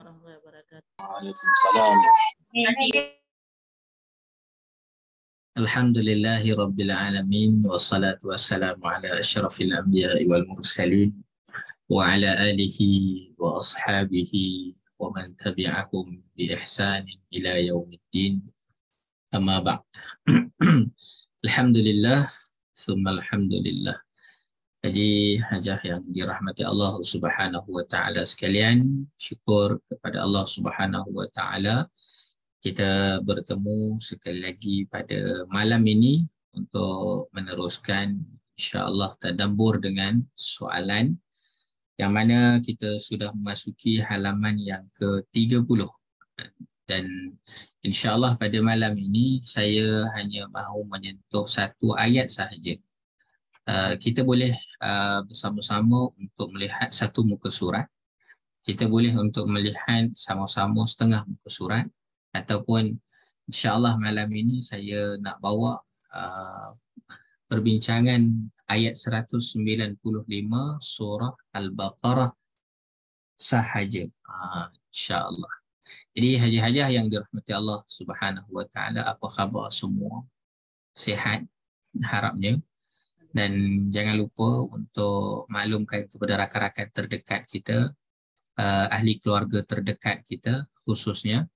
ورحمة الله وبركاته وعليكم السلام الحمد لله رب العالمين والصلاة والسلام على أشرف الأنبياء والمرسلين وعلى آله وأصحابه ومن تبعهم بإحسان إلى يوم الدين أما بعد الحمد لله ثم الحمد لله Haji Hajah yang dirahmati Allah Subhanahu Wa Taala sekalian, syukur kepada Allah Subhanahu Wa Taala kita bertemu sekali lagi pada malam ini untuk meneruskan insya-Allah tadabbur dengan soalan yang mana kita sudah memasuki halaman yang ke-30 dan insya-Allah pada malam ini saya hanya mahu menyentuh satu ayat sahaja uh, Ah, kita boleh ah, bersama-sama untuk melihat satu muka surat. Kita boleh untuk melihat sama-sama setengah muka surat. Ataupun insyaAllah malam ini saya nak bawa uh, perbincangan ayat 195 surah Al-Baqarah sahaja. Uh, InsyaAllah. Jadi haji-hajah yang dirahmati Allah subhanahu wa ta'ala, apa khabar semua? Sehat harapnya. Uh, dan jangan lupa untuk maklumkan kepada rakan-rakan terdekat kita uh, ahli keluarga terdekat kita khususnya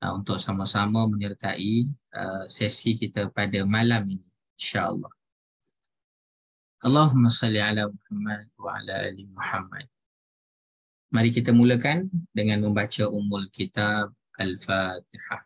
uh, untuk sama-sama menyertai uh, sesi kita pada malam ini insyaallah Allahumma salli ala Muhammad wa ala ali Muhammad Mari kita mulakan dengan membaca umul kitab al-Fatihah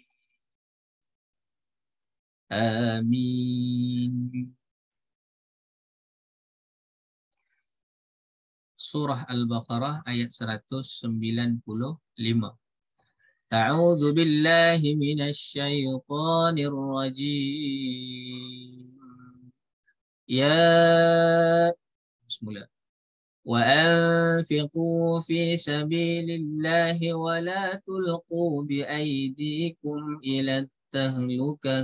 آمين Surah Al-Baqarah ayat 195. A'udzu billahi minasy syaithanir rajim. Ya Bismillah. وأنفقوا في سبيل الله ولا تلقوا بأيديكم إلى التهلكة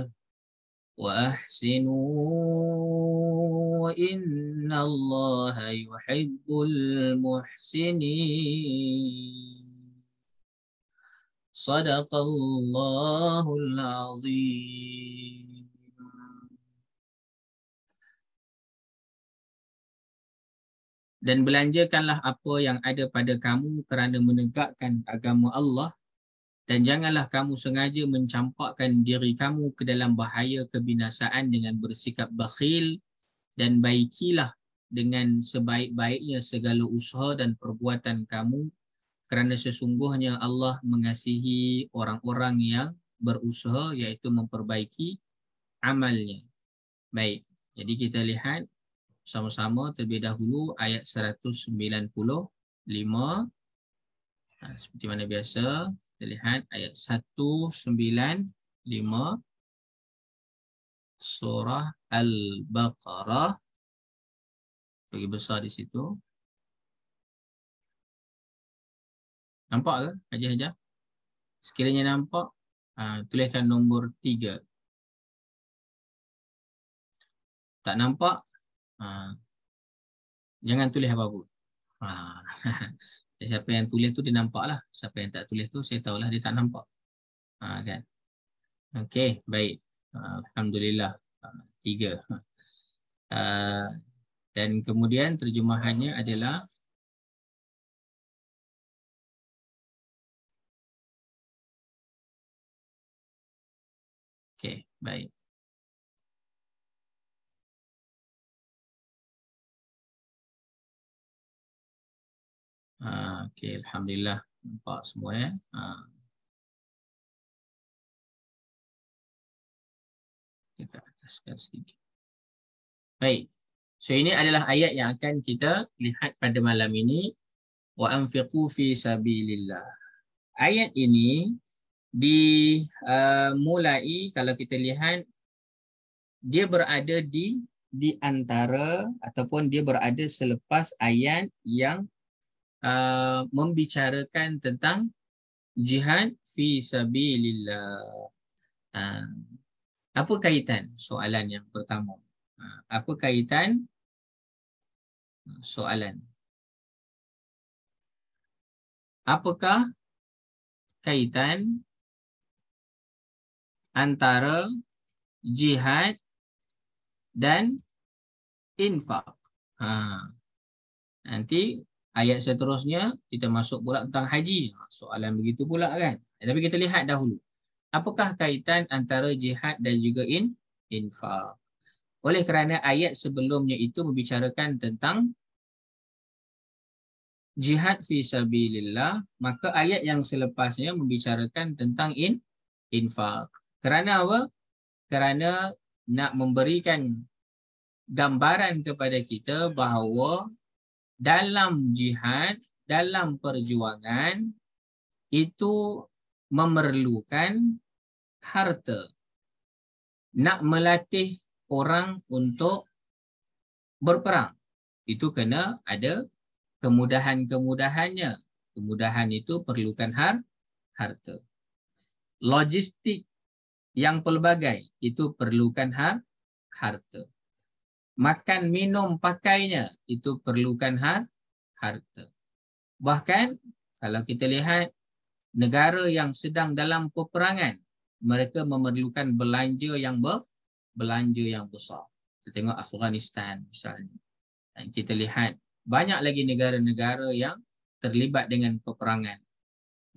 واحسنوا ان الله يحب المحسنين صدق الله العظيم dan belanjakanlah apa yang ada pada kamu kerana menegakkan agama Allah dan janganlah kamu sengaja mencampakkan diri kamu ke dalam bahaya kebinasaan dengan bersikap bakhil dan baikilah dengan sebaik-baiknya segala usaha dan perbuatan kamu kerana sesungguhnya Allah mengasihi orang-orang yang berusaha iaitu memperbaiki amalnya. Baik, jadi kita lihat sama-sama terlebih dahulu ayat 195. Ha, seperti mana biasa, kita lihat ayat 195 surah Al-Baqarah. Bagi besar di situ. Nampak ke? Hajar-hajar. Sekiranya nampak, ah, tuliskan nombor tiga. Tak nampak, ah, jangan tulis apa-apa. Ah, Siapa yang tulis tu dia nampak lah. Siapa yang tak tulis tu saya tahulah dia tak nampak. Ha, kan? Okey, baik. Ha, Alhamdulillah. Ha, tiga. Ha. ha, dan kemudian terjemahannya adalah Okey, baik. Ah, okay, alhamdulillah nampak semua ya. Eh? Ah. Ha. Kita ataskan sedikit. Baik. So ini adalah ayat yang akan kita lihat pada malam ini wa anfiqu fi sabilillah. Ayat ini dimulai uh, kalau kita lihat dia berada di di antara ataupun dia berada selepas ayat yang uh, membicarakan tentang jihad fi sabilillah. Uh, apa kaitan soalan yang pertama? Uh, apa kaitan soalan? Apakah kaitan antara jihad dan infak? Ha. Nanti Ayat seterusnya kita masuk pula tentang haji. Ha, soalan begitu pula kan. Eh, tapi kita lihat dahulu. Apakah kaitan antara jihad dan juga in infal? Oleh kerana ayat sebelumnya itu membicarakan tentang jihad fi sabilillah, maka ayat yang selepasnya membicarakan tentang in infal. Kerana apa? Kerana nak memberikan gambaran kepada kita bahawa dalam jihad, dalam perjuangan itu memerlukan harta. Nak melatih orang untuk berperang. Itu kena ada kemudahan-kemudahannya. Kemudahan itu perlukan har harta. Logistik yang pelbagai itu perlukan har harta makan minum pakainya itu perlukan har harta bahkan kalau kita lihat negara yang sedang dalam peperangan mereka memerlukan belanja yang ber belanja yang besar kita tengok Afghanistan misalnya dan kita lihat banyak lagi negara-negara yang terlibat dengan peperangan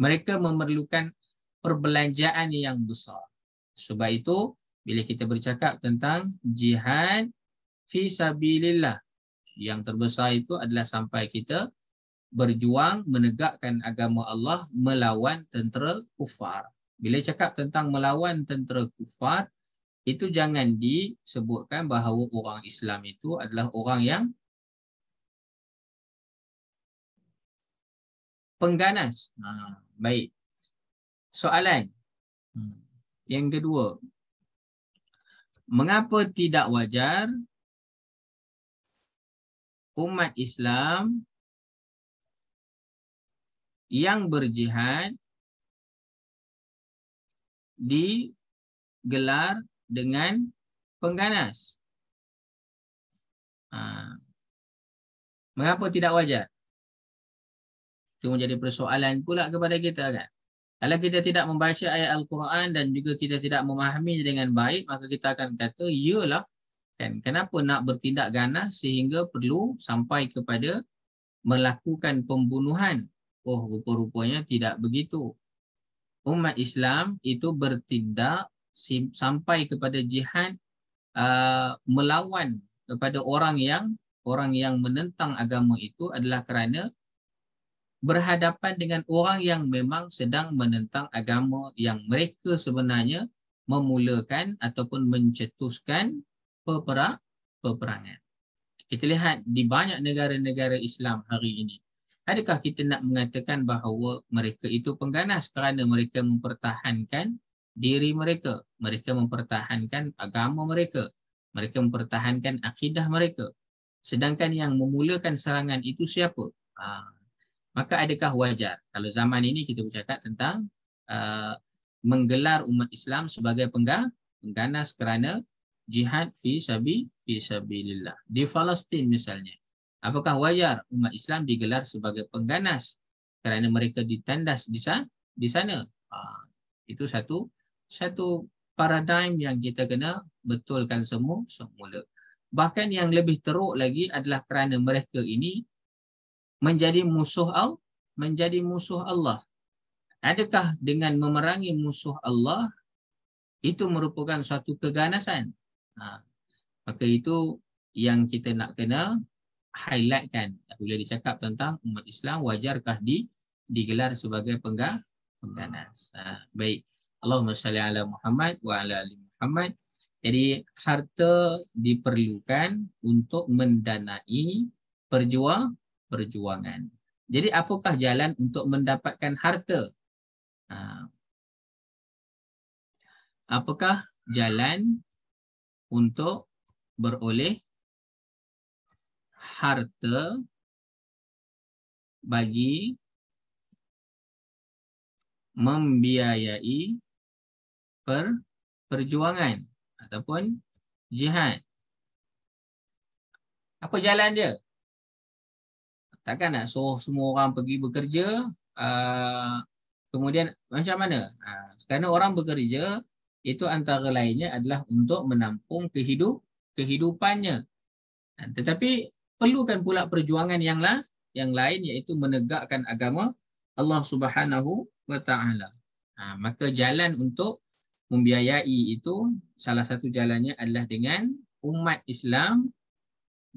mereka memerlukan perbelanjaan yang besar sebab itu bila kita bercakap tentang jihad fi sabilillah. Yang terbesar itu adalah sampai kita berjuang menegakkan agama Allah melawan tentera kufar. Bila cakap tentang melawan tentera kufar, itu jangan disebutkan bahawa orang Islam itu adalah orang yang pengganas. Ha, baik. Soalan hmm. yang kedua. Mengapa tidak wajar umat Islam yang berjihad digelar dengan pengganas. Ha. Mengapa tidak wajar? Itu menjadi persoalan pula kepada kita kan? Kalau kita tidak membaca ayat Al-Quran dan juga kita tidak memahami dengan baik, maka kita akan kata, iyalah kan kenapa nak bertindak ganas sehingga perlu sampai kepada melakukan pembunuhan oh rupa-rupanya tidak begitu umat Islam itu bertindak sampai kepada jihad uh, melawan kepada orang yang orang yang menentang agama itu adalah kerana berhadapan dengan orang yang memang sedang menentang agama yang mereka sebenarnya memulakan ataupun mencetuskan peperang peperangan. Kita lihat di banyak negara-negara Islam hari ini. Adakah kita nak mengatakan bahawa mereka itu pengganas kerana mereka mempertahankan diri mereka, mereka mempertahankan agama mereka, mereka mempertahankan akidah mereka. Sedangkan yang memulakan serangan itu siapa? Ha. Maka adakah wajar kalau zaman ini kita bercakap tentang uh, menggelar umat Islam sebagai pengganas kerana jihad fi sabi fi sabilillah. Di Palestin misalnya, apakah wajar umat Islam digelar sebagai pengganas kerana mereka ditandas di sana? Di sana. Ha, itu satu satu paradigm yang kita kena betulkan semua semula. Bahkan yang lebih teruk lagi adalah kerana mereka ini menjadi musuh Allah, menjadi musuh Allah. Adakah dengan memerangi musuh Allah itu merupakan satu keganasan Ha. Maka itu yang kita nak kena highlightkan bila dicakap tentang umat Islam wajarkah di digelar sebagai penggah pengganas. Ha. Baik. Allahumma salli ala Muhammad wa ala ali Muhammad. Jadi harta diperlukan untuk mendanai perjuang perjuangan. Jadi apakah jalan untuk mendapatkan harta? Ha. Apakah jalan untuk beroleh harta bagi membiayai per perjuangan ataupun jihad. Apa jalan dia? Takkan nak suruh semua orang pergi bekerja uh, kemudian macam mana? Uh, kerana orang bekerja itu antara lainnya adalah untuk menampung kehidup kehidupannya. Ha, tetapi perlukan pula perjuangan yang lah yang lain iaitu menegakkan agama Allah Subhanahu wa taala. Ha, maka jalan untuk membiayai itu salah satu jalannya adalah dengan umat Islam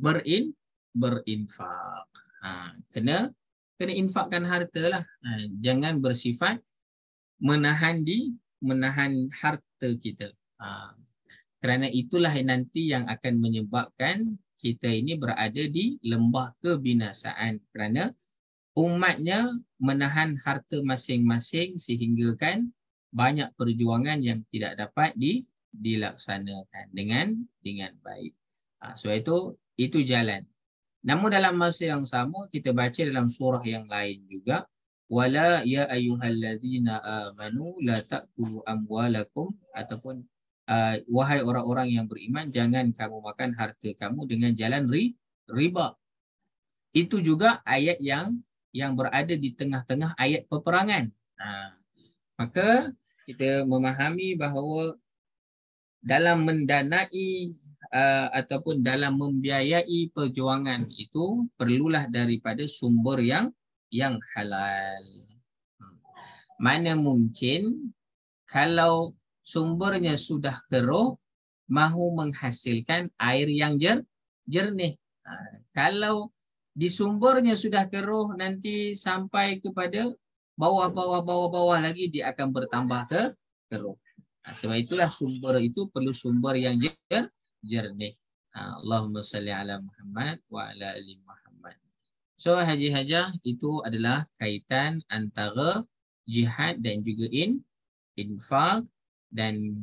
berin berinfak. Ha, kena kena infakkan hartalah. Ha, jangan bersifat menahan di menahan harta kita. Ha. Kerana itulah yang nanti yang akan menyebabkan kita ini berada di lembah kebinasaan. Kerana umatnya menahan harta masing-masing sehinggakan banyak perjuangan yang tidak dapat di, dilaksanakan dengan dengan baik. Ha. So itu itu jalan. Namun dalam masa yang sama kita baca dalam surah yang lain juga wala ya ayyuhallazina amanu la ta'kulu amwalakum ataupun uh, wahai orang-orang yang beriman jangan kamu makan harta kamu dengan jalan ri, riba. Itu juga ayat yang yang berada di tengah-tengah ayat peperangan. Ha. Maka kita memahami bahawa dalam mendanai uh, ataupun dalam membiayai perjuangan itu perlulah daripada sumber yang yang halal. Hmm. Mana mungkin kalau sumbernya sudah keruh, mahu menghasilkan air yang jer, jernih. Ha, kalau di sumbernya sudah keruh, nanti sampai kepada bawah-bawah-bawah-bawah lagi, dia akan bertambah ke keruh. Ha, sebab itulah sumber itu perlu sumber yang jer, jernih. Ha, Allahumma salli ala Muhammad wa ala ali Muhammad. So haji hajah itu adalah kaitan antara jihad dan juga in, infal dan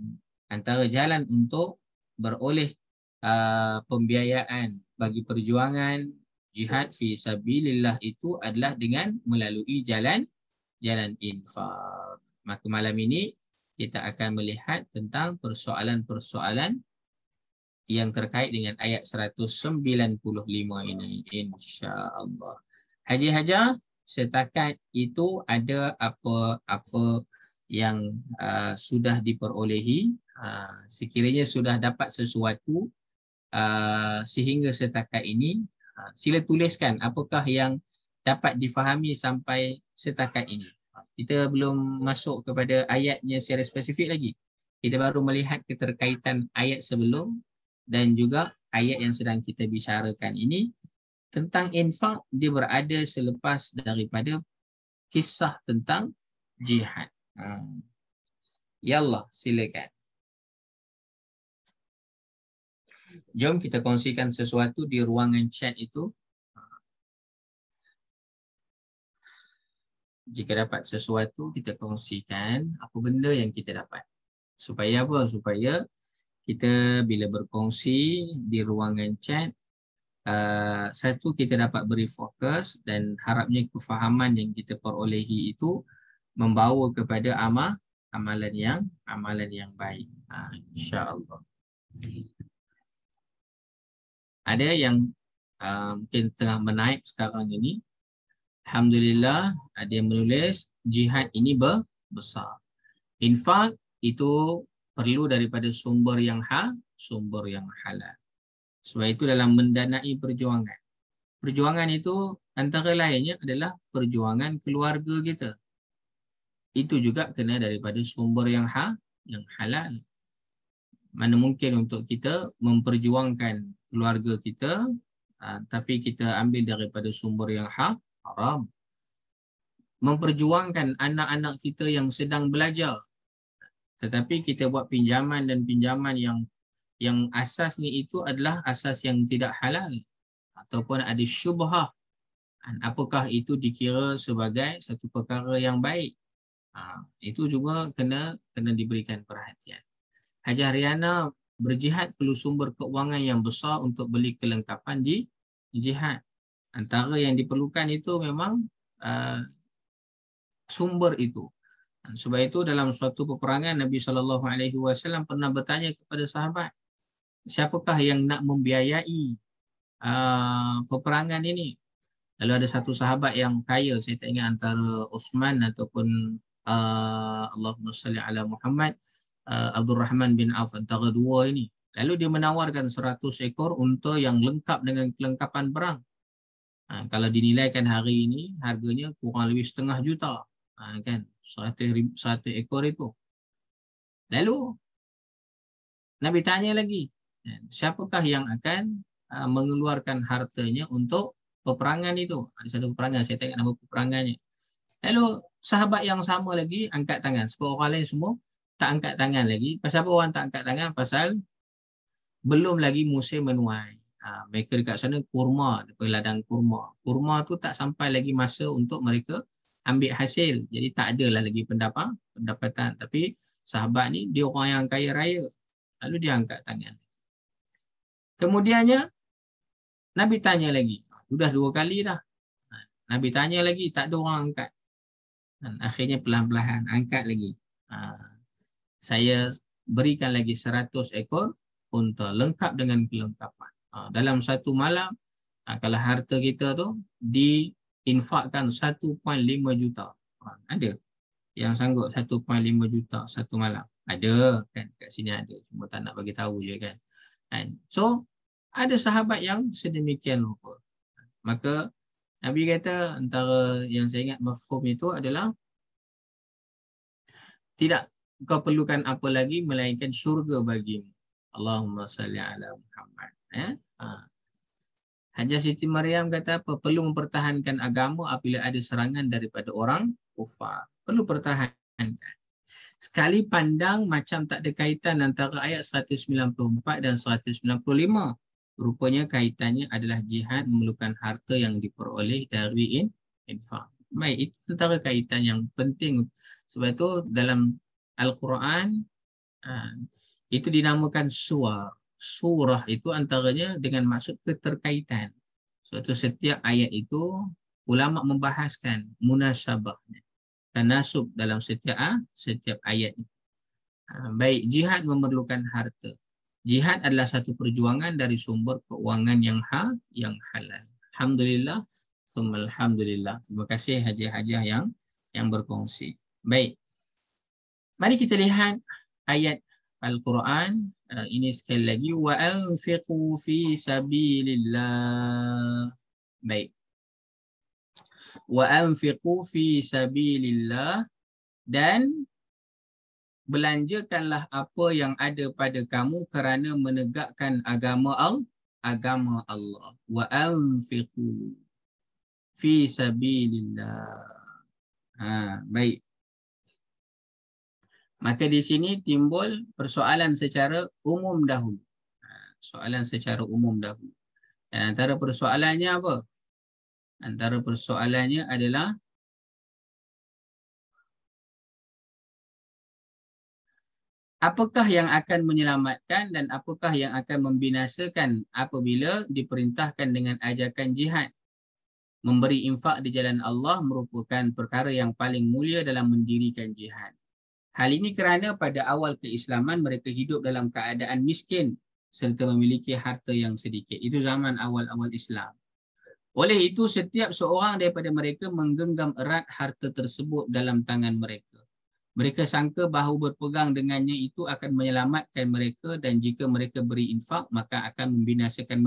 antara jalan untuk beroleh uh, pembiayaan bagi perjuangan jihad fi sabilillah itu adalah dengan melalui jalan jalan infal. Maka malam ini kita akan melihat tentang persoalan-persoalan yang terkait dengan ayat 195 ini insya-Allah. Haji Hajar setakat itu ada apa-apa yang uh, sudah diperolehi uh, sekiranya sudah dapat sesuatu uh, sehingga setakat ini uh, sila tuliskan apakah yang dapat difahami sampai setakat ini. Kita belum masuk kepada ayatnya secara spesifik lagi. Kita baru melihat keterkaitan ayat sebelum dan juga ayat yang sedang kita bicarakan ini tentang infak dia berada selepas daripada kisah tentang jihad. Hmm. Ha. Yallah, ya silakan. Jom kita kongsikan sesuatu di ruangan chat itu. Jika dapat sesuatu, kita kongsikan apa benda yang kita dapat. Supaya apa? Supaya kita bila berkongsi di ruangan chat, uh, satu kita dapat beri fokus dan harapnya kefahaman yang kita perolehi itu membawa kepada amal amalan yang amalan yang baik. Uh, InsyaAllah. Ada yang uh, mungkin tengah menaik sekarang ini. Alhamdulillah ada yang menulis jihad ini berbesar. Infak itu perlu daripada sumber yang hal, sumber yang halal. Sebab itu dalam mendanai perjuangan. Perjuangan itu antara lainnya adalah perjuangan keluarga kita. Itu juga kena daripada sumber yang hal, yang halal. Mana mungkin untuk kita memperjuangkan keluarga kita ah, tapi kita ambil daripada sumber yang hal, haram. Memperjuangkan anak-anak kita yang sedang belajar tetapi kita buat pinjaman dan pinjaman yang yang asas ni itu adalah asas yang tidak halal ataupun ada syubhah apakah itu dikira sebagai satu perkara yang baik ha, itu juga kena kena diberikan perhatian Hajah Riana berjihad perlu sumber keuangan yang besar untuk beli kelengkapan di jihad antara yang diperlukan itu memang uh, sumber itu sebab itu dalam suatu peperangan Nabi Shallallahu Alaihi Wasallam pernah bertanya kepada sahabat, siapakah yang nak membiayai uh, peperangan ini? Lalu ada satu sahabat yang kaya, saya tak ingat antara Osman ataupun uh, Allahumma salli ala Muhammad, uh, Abdul Rahman bin Auf antara dua ini. Lalu dia menawarkan 100 ekor unta yang lengkap dengan kelengkapan perang. Ha, kalau dinilaikan hari ini, harganya kurang lebih setengah juta. Ha, kan? satu, ekor itu. Lalu Nabi tanya lagi, eh, siapakah yang akan ah, mengeluarkan hartanya untuk peperangan itu? Ada satu peperangan, saya tengok nama peperangannya. Lalu sahabat yang sama lagi angkat tangan. Sebab orang lain semua tak angkat tangan lagi. Pasal apa orang tak angkat tangan? Pasal belum lagi musim menuai. Ha, mereka dekat sana kurma, ladang kurma. Kurma tu tak sampai lagi masa untuk mereka ambil hasil. Jadi tak adalah lagi pendapat, pendapatan. Tapi sahabat ni dia orang yang kaya raya. Lalu dia angkat tangan. Kemudiannya Nabi tanya lagi. Sudah dua kali dah. Nabi tanya lagi tak ada orang angkat. Dan akhirnya pelan pelan angkat lagi. Ha. saya berikan lagi seratus ekor unta lengkap dengan kelengkapan. Ha, dalam satu malam ha, kalau harta kita tu di infakkan 1.5 juta. Ha, ada yang sanggup 1.5 juta satu malam. Ada kan kat sini ada. Cuma tak nak bagi tahu je kan. And so ada sahabat yang sedemikian rupa. Maka Nabi kata antara yang saya ingat mafhum itu adalah tidak kau perlukan apa lagi melainkan syurga bagimu. Allahumma salli ala Muhammad. Eh? Ha. Hajar Siti Maryam kata apa? Perlu mempertahankan agama apabila ada serangan daripada orang kufar. Perlu pertahankan. Sekali pandang macam tak ada kaitan antara ayat 194 dan 195. Rupanya kaitannya adalah jihad memerlukan harta yang diperoleh dari in infak. Baik, itu antara kaitan yang penting. Sebab itu dalam Al-Quran, ah, itu dinamakan suar surah itu antaranya dengan maksud keterkaitan. Suatu setiap ayat itu ulama membahaskan munasabahnya. Tanasub dalam setiap ah, setiap ayat itu. Ha, baik, jihad memerlukan harta. Jihad adalah satu perjuangan dari sumber keuangan yang hal yang halal. Alhamdulillah, alhamdulillah. Terima kasih haji-haji yang yang berkongsi. Baik. Mari kita lihat ayat Al-Quran uh, ini sekali lagi wa anfiqu fi sabilillah. Baik. Wa anfiqu fi sabilillah dan belanjakanlah apa yang ada pada kamu kerana menegakkan agama al agama Allah. Wa anfiqu fi sabilillah. Ha, baik. Maka di sini timbul persoalan secara umum dahulu. Ha, soalan secara umum dahulu. Dan antara persoalannya apa? Antara persoalannya adalah apakah yang akan menyelamatkan dan apakah yang akan membinasakan apabila diperintahkan dengan ajakan jihad. Memberi infak di jalan Allah merupakan perkara yang paling mulia dalam mendirikan jihad. Hal ini kerana pada awal keislaman mereka hidup dalam keadaan miskin serta memiliki harta yang sedikit. Itu zaman awal-awal Islam. Oleh itu setiap seorang daripada mereka menggenggam erat harta tersebut dalam tangan mereka. Mereka sangka bahawa berpegang dengannya itu akan menyelamatkan mereka dan jika mereka beri infak maka akan membinasakan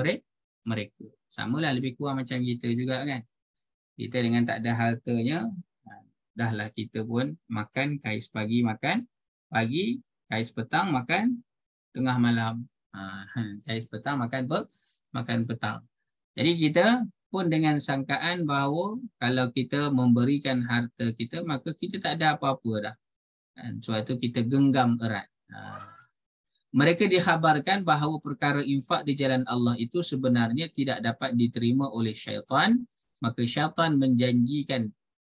mereka. Sama lah lebih kurang macam kita juga kan. Kita dengan tak ada hartanya, dahlah kita pun makan kais pagi makan pagi kais petang makan tengah malam ha, ha, kais petang makan pe, makan petang jadi kita pun dengan sangkaan bahawa kalau kita memberikan harta kita maka kita tak ada apa-apa dah dan suatu kita genggam erat ha. mereka dikhabarkan bahawa perkara infak di jalan Allah itu sebenarnya tidak dapat diterima oleh syaitan maka syaitan menjanjikan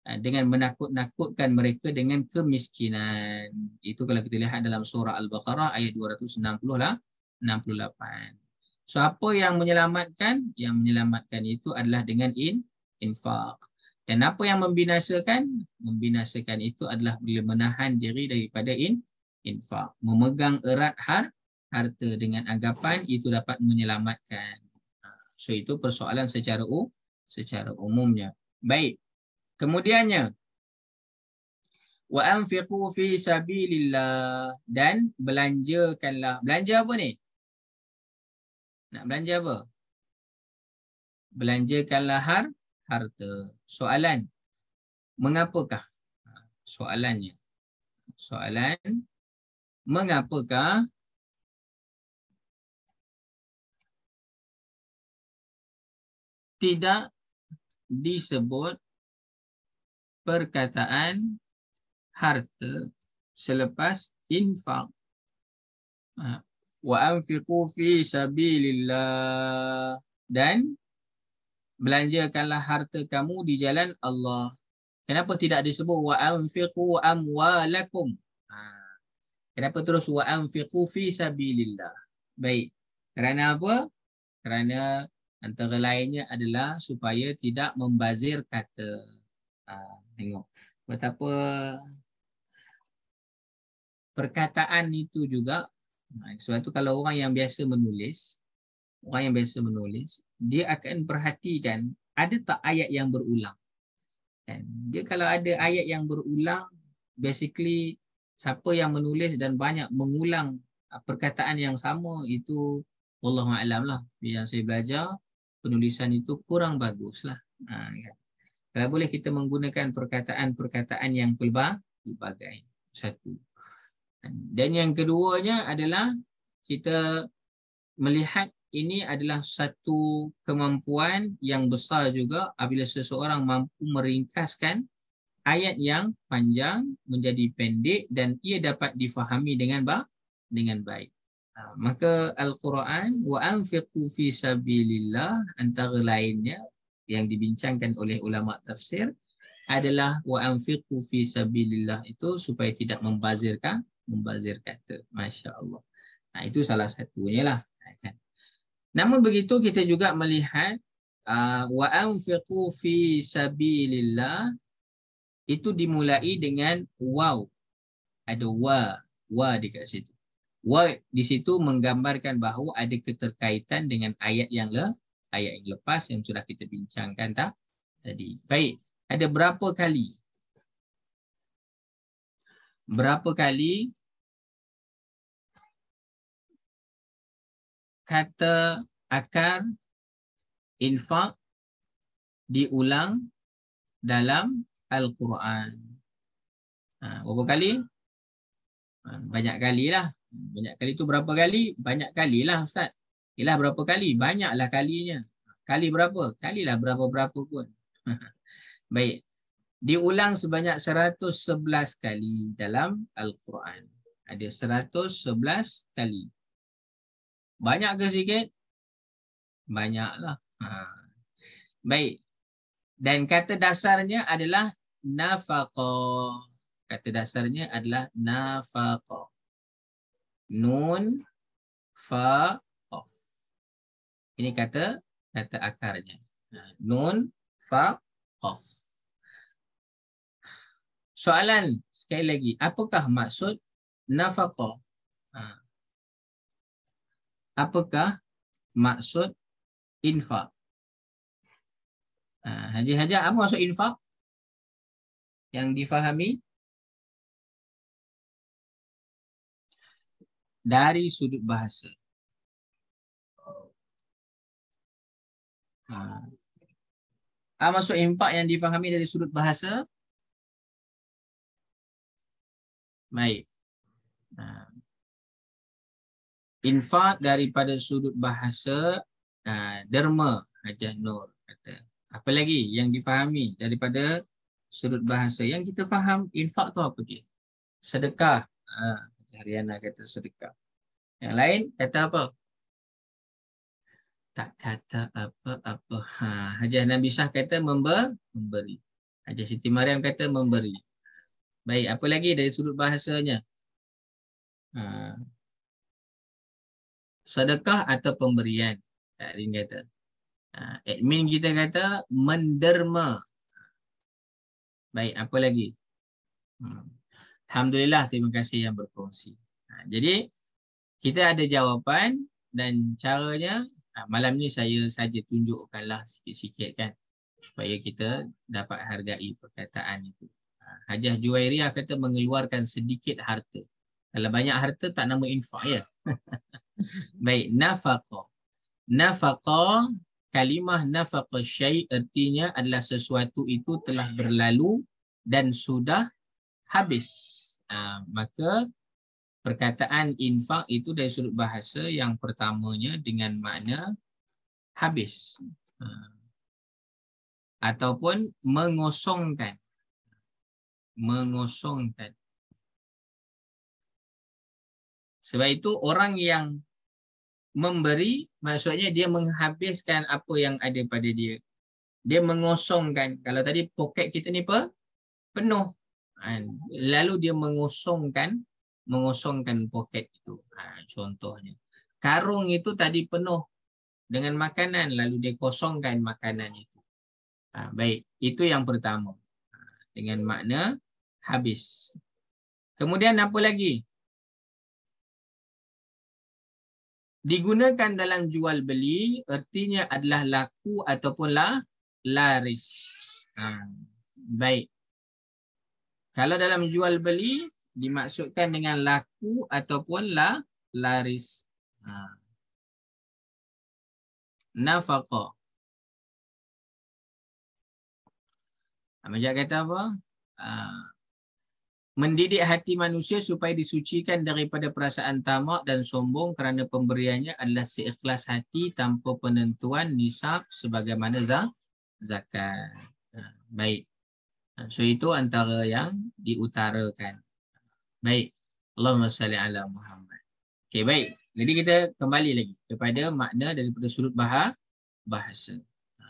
Ah, dengan menakut-nakutkan mereka dengan kemiskinan. Itu kalau kita lihat dalam surah Al-Baqarah ayat 260 lah 68. So apa yang menyelamatkan? Yang menyelamatkan itu adalah dengan in infak. Dan apa yang membinasakan? Membinasakan itu adalah bila menahan diri daripada in infak. Memegang erat har harta dengan anggapan itu dapat menyelamatkan. Ah, so itu persoalan secara u secara umumnya. Baik. Kemudiannya wa anfiqu fi sabilillah dan belanjakanlah. Belanja apa ni? Nak belanja apa? Belanjakanlah har harta. Soalan. Mengapakah? Ha, soalannya. Soalan mengapakah tidak disebut perkataan harta selepas infak. Ha. Wa anfiqu fi sabilillah dan belanjakanlah harta kamu di jalan Allah. Kenapa tidak disebut wa anfiqu amwalakum? Ha. Kenapa terus wa anfiqu fi sabilillah? Baik. Kerana apa? Kerana antara lainnya adalah supaya tidak membazir kata. Ha tengok betapa perkataan itu juga sebab itu kalau orang yang biasa menulis orang yang biasa menulis dia akan perhatikan ada tak ayat yang berulang kan dia kalau ada ayat yang berulang basically siapa yang menulis dan banyak mengulang ah, perkataan yang sama itu Allah lah. yang saya belajar penulisan itu kurang baguslah ha kan boleh kita menggunakan perkataan-perkataan yang pelbagai. Satu. Dan yang keduanya adalah kita melihat ini adalah satu kemampuan yang besar juga apabila seseorang mampu meringkaskan ayat yang panjang menjadi pendek dan ia dapat difahami dengan baik dengan baik. Ha, maka Al-Quran wa anfiqu fi sabilillah antara lainnya yang dibincangkan oleh ulama tafsir adalah wa anfiqu fi sabilillah itu supaya tidak membazirkan membazirkan tu, Masya-Allah. Nah, itu salah satunya lah. Kan? Namun begitu kita juga melihat uh, wa anfiqu fi sabilillah itu dimulai dengan waw. Ada wa, wa dekat situ. Wa di situ menggambarkan bahawa ada keterkaitan dengan ayat yang le, ayat yang lepas yang sudah kita bincangkan tak tadi. Baik, ada berapa kali? Berapa kali kata akar infak diulang dalam Al-Quran? Ha, berapa kali? Ha, banyak lah. Banyak kali tu berapa kali? Banyak kali lah Ustaz. Ialah berapa kali? Banyaklah kalinya. Kali berapa? Kalilah berapa-berapa pun. Baik. Diulang sebanyak 111 kali dalam Al-Quran. Ada 111 kali. Banyak ke sikit? Banyaklah. Ha. Baik. Dan kata dasarnya adalah nafaqa. Kata dasarnya adalah nafaqa. Nun fa ini kata kata akarnya. Ha, nun, fa, qaf. Soalan sekali lagi. Apakah maksud nafaqah? Ha. Apakah maksud infaq? Haji-haji, apa maksud infaq? Yang difahami? Dari sudut bahasa. Ha. Ha, maksud impak yang difahami dari sudut bahasa? Baik. Ha. Infak daripada sudut bahasa ha, derma, Hajah Nur kata. Apa lagi yang difahami daripada sudut bahasa? Yang kita faham infak tu apa dia? Sedekah. Ha. Hariana kata sedekah. Yang lain kata apa? tak kata apa-apa. Ha, Hajah Nabi Shah kata memberi. Hajah Siti Mariam kata memberi. Baik, apa lagi dari sudut bahasanya? Ha. Sedekah atau pemberian? Kak Rin kata. Ha, admin kita kata menderma. Baik, apa lagi? Hmm. Alhamdulillah, terima kasih yang berkongsi. Ha, jadi, kita ada jawapan dan caranya Ah, malam ni saya saja tunjukkanlah sikit-sikit kan supaya kita dapat hargai perkataan itu. Ah, Hajah Juwairiyah kata mengeluarkan sedikit harta. Kalau banyak harta tak nama infak ya. Baik, nafaqa. Nafaqa, kalimah nafaqa syai artinya adalah sesuatu itu telah berlalu dan sudah habis. Ha, maka perkataan infak itu dari sudut bahasa yang pertamanya dengan makna habis. Ha. Ataupun mengosongkan. Mengosongkan. Sebab itu orang yang memberi, maksudnya dia menghabiskan apa yang ada pada dia. Dia mengosongkan. Kalau tadi poket kita ni apa? Penuh. Ha. Lalu dia mengosongkan mengosongkan poket itu. Ha, contohnya. Karung itu tadi penuh dengan makanan. Lalu dia kosongkan makanan itu. Ha, baik. Itu yang pertama. Ha, dengan makna habis. Kemudian apa lagi? Digunakan dalam jual beli. ertinya adalah laku ataupun laris. Ha, baik. Kalau dalam jual beli, dimaksudkan dengan laku ataupun la laris. Ha. Nafaqa. Amjad ha, kata apa? Ha. Mendidik hati manusia supaya disucikan daripada perasaan tamak dan sombong kerana pemberiannya adalah seikhlas hati tanpa penentuan nisab sebagaimana za zakat. Ha. Baik. Ha, so itu antara yang diutarakan. Baik. Allahumma salli ala Muhammad. Okey, baik. Jadi kita kembali lagi kepada makna daripada sudut bahasa. Ha.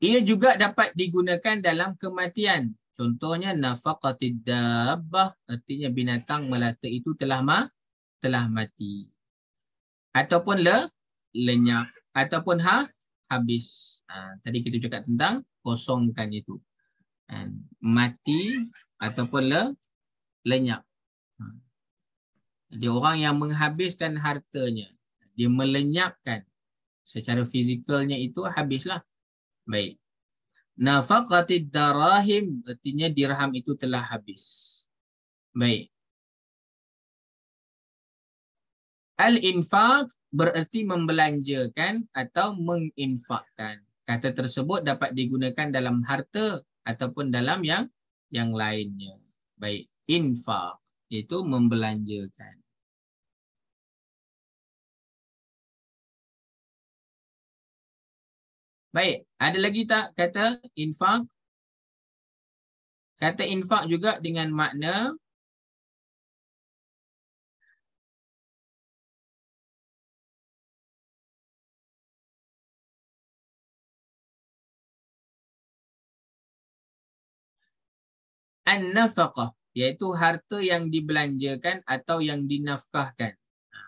Ia juga dapat digunakan dalam kematian. Contohnya nafaqatid dabbah artinya binatang melata itu telah ma, telah mati. Ataupun le lenyap ataupun ha habis. Ha, tadi kita cakap tentang kosongkan itu mati ataupun le, lenyap. Ha. Dia orang yang menghabiskan hartanya. Dia melenyapkan secara fizikalnya itu habislah. Baik. Nafaqatid darahim artinya dirham itu telah habis. Baik. Al-infaq bererti membelanjakan atau menginfakkan. Kata tersebut dapat digunakan dalam harta ataupun dalam yang yang lainnya. Baik, infak itu membelanjakan. Baik, ada lagi tak kata infak? Kata infak juga dengan makna an-nafaqah iaitu harta yang dibelanjakan atau yang dinafkahkan. Ha.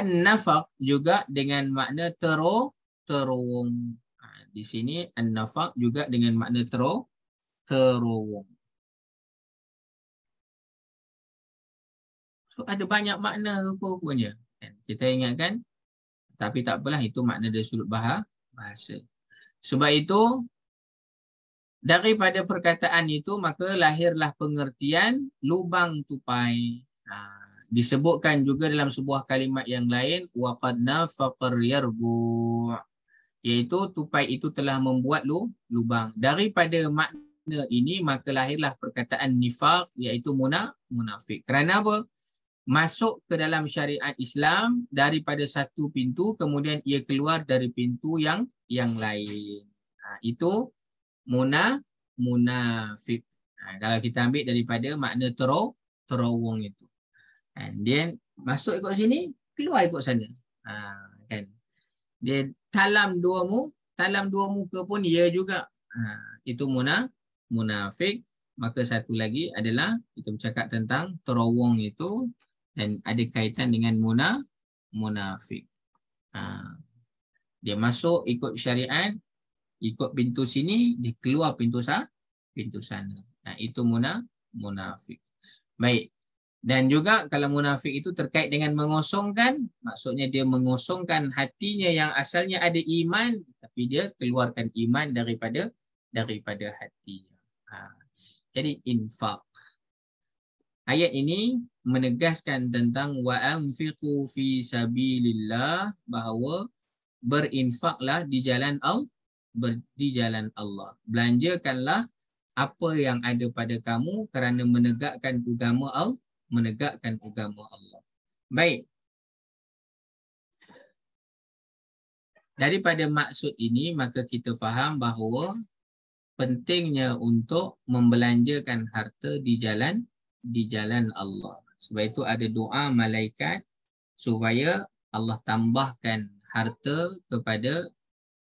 An-nafaq juga dengan makna teru teruung. Ha, di sini an-nafaq juga dengan makna teru teruung. So ada banyak makna rupa-rupanya. Kan? Kita ingatkan tapi tak apalah itu makna dari sudut bahasa. Sebab itu daripada perkataan itu maka lahirlah pengertian lubang tupai. Ha, disebutkan juga dalam sebuah kalimat yang lain waqadna nafaqar yarbu iaitu tupai itu telah membuat lu, lubang. Daripada makna ini maka lahirlah perkataan nifaq iaitu muna, munafik. Kerana apa? Masuk ke dalam syariat Islam daripada satu pintu kemudian ia keluar dari pintu yang yang lain. Ha, itu muna munafik. Ha, kalau kita ambil daripada makna terow, terowong itu. And ha, then masuk ikut sini, keluar ikut sana. Ha, kan. Dia talam dua mu, talam dua muka pun ya juga. Ha, itu muna munafik. Maka satu lagi adalah kita bercakap tentang terowong itu dan ada kaitan dengan muna munafik. Ha, dia masuk ikut syariat ikut pintu sini dia keluar pintu sana pintu sana nah itu muna munafik baik dan juga kalau munafik itu terkait dengan mengosongkan maksudnya dia mengosongkan hatinya yang asalnya ada iman tapi dia keluarkan iman daripada daripada hatinya ha. jadi infak ayat ini menegaskan tentang wa anfiqu fi sabilillah bahawa berinfaklah di jalan Allah di jalan Allah. Belanjakanlah apa yang ada pada kamu kerana menegakkan agama Allah, menegakkan agama Allah. Baik. Daripada maksud ini maka kita faham bahawa pentingnya untuk membelanjakan harta di jalan di jalan Allah. Sebab itu ada doa malaikat supaya Allah tambahkan harta kepada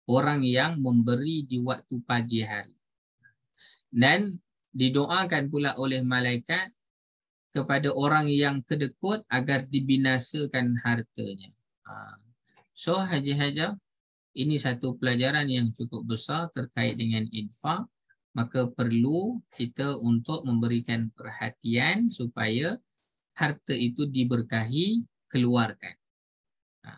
orang yang memberi di waktu pagi hari. Dan didoakan pula oleh malaikat kepada orang yang kedekut agar dibinasakan hartanya. Ha. So Haji Haja, ini satu pelajaran yang cukup besar terkait dengan infak. Maka perlu kita untuk memberikan perhatian supaya harta itu diberkahi, keluarkan. Ha.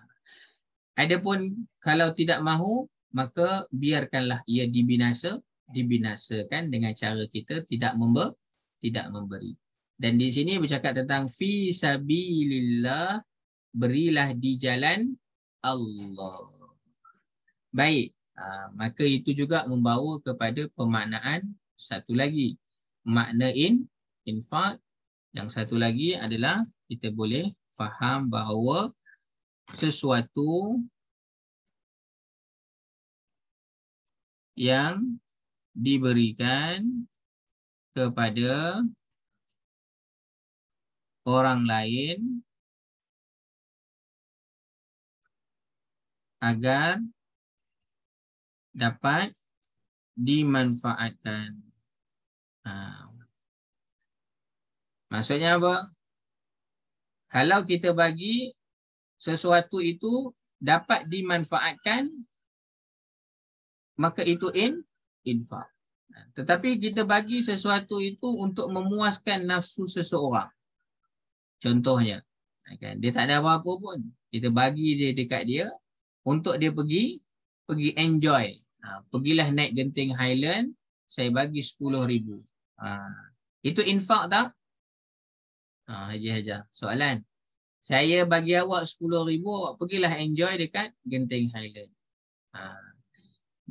Adapun kalau tidak mahu, maka biarkanlah ia dibinasa dibinasakan dengan cara kita tidak member tidak memberi dan di sini bercakap tentang fi sabilillah berilah di jalan Allah baik ha, maka itu juga membawa kepada pemaknaan satu lagi makna in infak yang satu lagi adalah kita boleh faham bahawa sesuatu yang diberikan kepada orang lain agar dapat dimanfaatkan. Ha. Maksudnya apa? Kalau kita bagi sesuatu itu dapat dimanfaatkan maka itu in infak. Tetapi kita bagi sesuatu itu untuk memuaskan nafsu seseorang. Contohnya, kan, dia tak ada apa-apa pun. Kita bagi dia dekat dia untuk dia pergi pergi enjoy. Ha, pergilah naik genting Highland, saya bagi RM10,000. Ha, itu infak tak? Ha, Haji Haji, soalan. Saya bagi awak RM10,000, awak pergilah enjoy dekat genting Highland. Ha,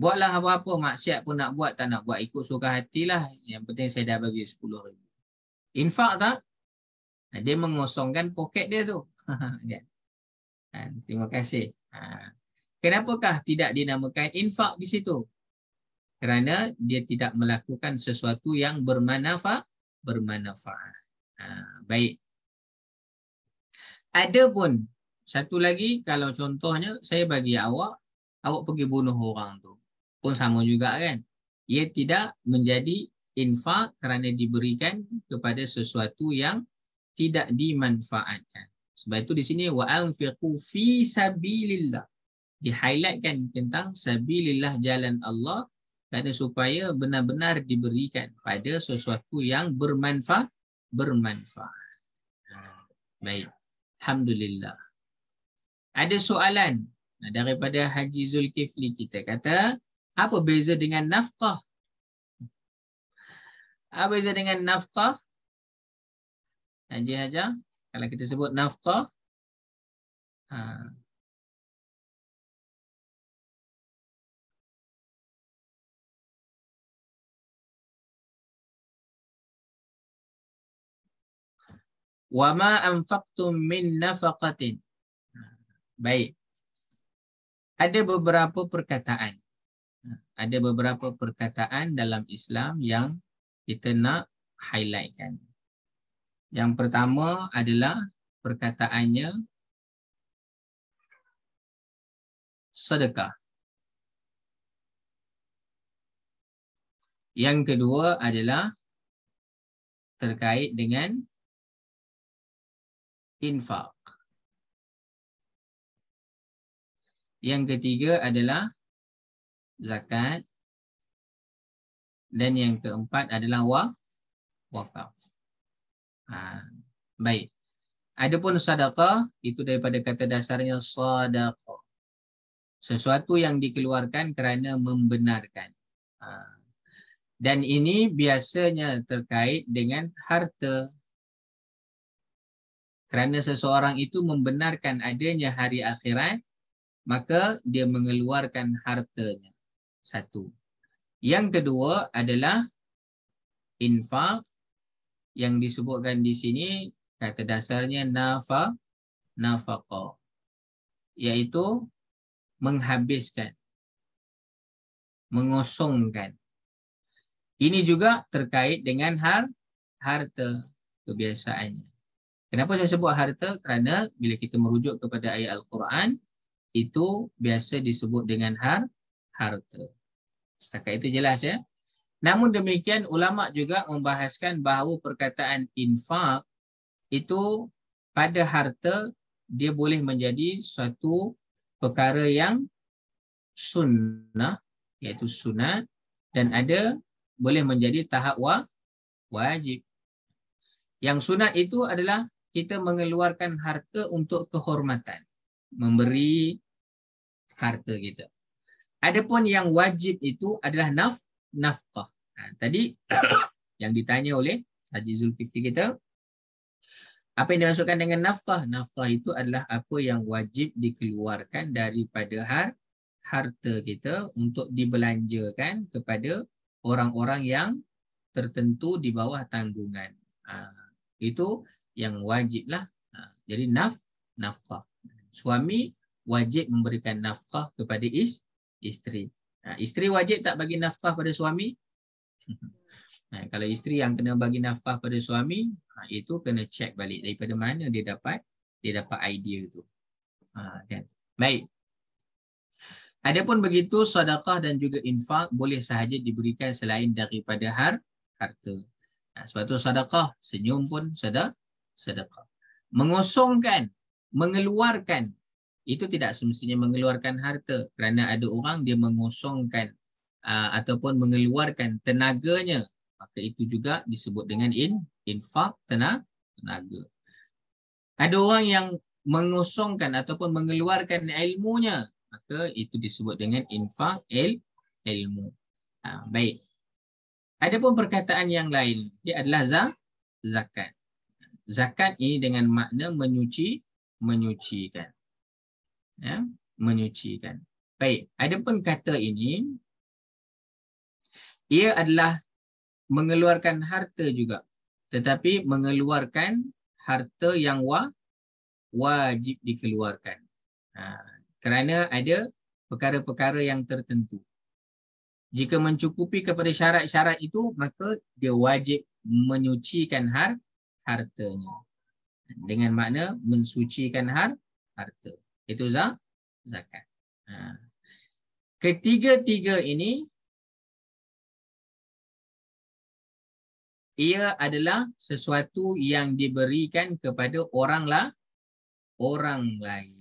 Buatlah apa-apa maksiat pun nak buat, tak nak buat. Ikut suka hatilah. Yang penting saya dah bagi RM10,000. Infak tak? Dia mengosongkan poket dia tu. Kan? Kan? Terima kasih. Ha. Kenapakah tidak dinamakan infak di situ? Kerana dia tidak melakukan sesuatu yang bermanfaat. bermanfaat. Ha, baik. Ada pun. Satu lagi, kalau contohnya saya bagi awak, awak pergi bunuh orang tu pun sama juga kan. Ia tidak menjadi infak kerana diberikan kepada sesuatu yang tidak dimanfaatkan. Sebab itu di sini wa anfiqu fi sabilillah. Di highlightkan tentang sabilillah jalan Allah kerana supaya benar-benar diberikan pada sesuatu yang bermanfaat bermanfaat. Baik. Alhamdulillah. Ada soalan daripada Haji Zulkifli kita kata apa beza dengan nafkah? Apa beza dengan nafkah? Haji Haja, kalau kita sebut nafkah. Ha. Wa ma anfaqtum min nafaqatin. Ha, baik. Ada beberapa perkataan ada beberapa perkataan dalam Islam yang kita nak highlightkan. Yang pertama adalah perkataannya sedekah. Yang kedua adalah terkait dengan infak. Yang ketiga adalah zakat dan yang keempat adalah wa wakaf. Ha, baik. Adapun sedekah itu daripada kata dasarnya sedekah. Sesuatu yang dikeluarkan kerana membenarkan. Ha. Dan ini biasanya terkait dengan harta. Kerana seseorang itu membenarkan adanya hari akhirat, maka dia mengeluarkan hartanya satu. Yang kedua adalah infak yang disebutkan di sini kata dasarnya nafa nafaqa iaitu menghabiskan mengosongkan ini juga terkait dengan har harta kebiasaannya kenapa saya sebut harta kerana bila kita merujuk kepada ayat al-Quran itu biasa disebut dengan har harta. Setakat itu jelas ya. Namun demikian ulama juga membahaskan bahawa perkataan infak itu pada harta dia boleh menjadi suatu perkara yang sunnah iaitu sunat dan ada boleh menjadi tahap wa, wajib. Yang sunat itu adalah kita mengeluarkan harta untuk kehormatan. Memberi harta kita. Adapun yang wajib itu adalah naf nafkah. Ha, tadi yang ditanya oleh Haji Zulfikri kita apa yang dimasukkan dengan nafkah? Nafkah itu adalah apa yang wajib dikeluarkan daripada har harta kita untuk dibelanjakan kepada orang-orang yang tertentu di bawah tanggungan. Ha, itu yang wajiblah. Ha, jadi naf nafkah. Suami wajib memberikan nafkah kepada isteri isteri. Ha, isteri wajib tak bagi nafkah pada suami? Ha, kalau isteri yang kena bagi nafkah pada suami, ha, itu kena cek balik daripada mana dia dapat dia dapat idea itu. Ha, kan? Baik. Adapun begitu, sadaqah dan juga infak boleh sahaja diberikan selain daripada har harta. Ha, sebab itu sadaqah, senyum pun sadaqah. Mengosongkan, mengeluarkan itu tidak semestinya mengeluarkan harta kerana ada orang dia mengosongkan uh, ataupun mengeluarkan tenaganya maka itu juga disebut dengan in infak tenaga ada orang yang mengosongkan ataupun mengeluarkan ilmunya maka itu disebut dengan infak il, ilmu uh, baik pun perkataan yang lain dia adalah za, zakat zakat ini dengan makna menyuci menyucikan ya, menyucikan. Baik, ada pun kata ini, ia adalah mengeluarkan harta juga. Tetapi mengeluarkan harta yang wa, wajib dikeluarkan. Ha, kerana ada perkara-perkara yang tertentu. Jika mencukupi kepada syarat-syarat itu, maka dia wajib menyucikan har, hartanya. Dengan makna mensucikan har, harta itu zakat. Ha. Ketiga-tiga ini ia adalah sesuatu yang diberikan kepada oranglah orang lain.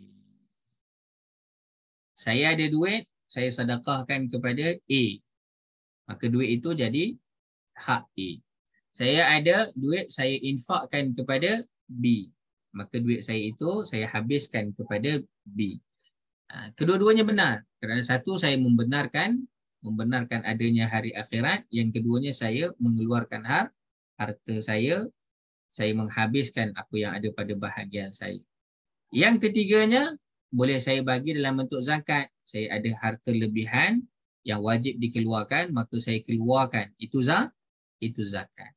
Saya ada duit, saya sedekahkan kepada A. Maka duit itu jadi hak A. Saya ada duit, saya infakkan kepada B. Maka duit saya itu saya habiskan kepada B. Ha, kedua-duanya benar. Kerana satu, saya membenarkan membenarkan adanya hari akhirat. Yang keduanya, saya mengeluarkan har, harta saya. Saya menghabiskan apa yang ada pada bahagian saya. Yang ketiganya, boleh saya bagi dalam bentuk zakat. Saya ada harta lebihan yang wajib dikeluarkan, maka saya keluarkan. Itu zak, itu zakat.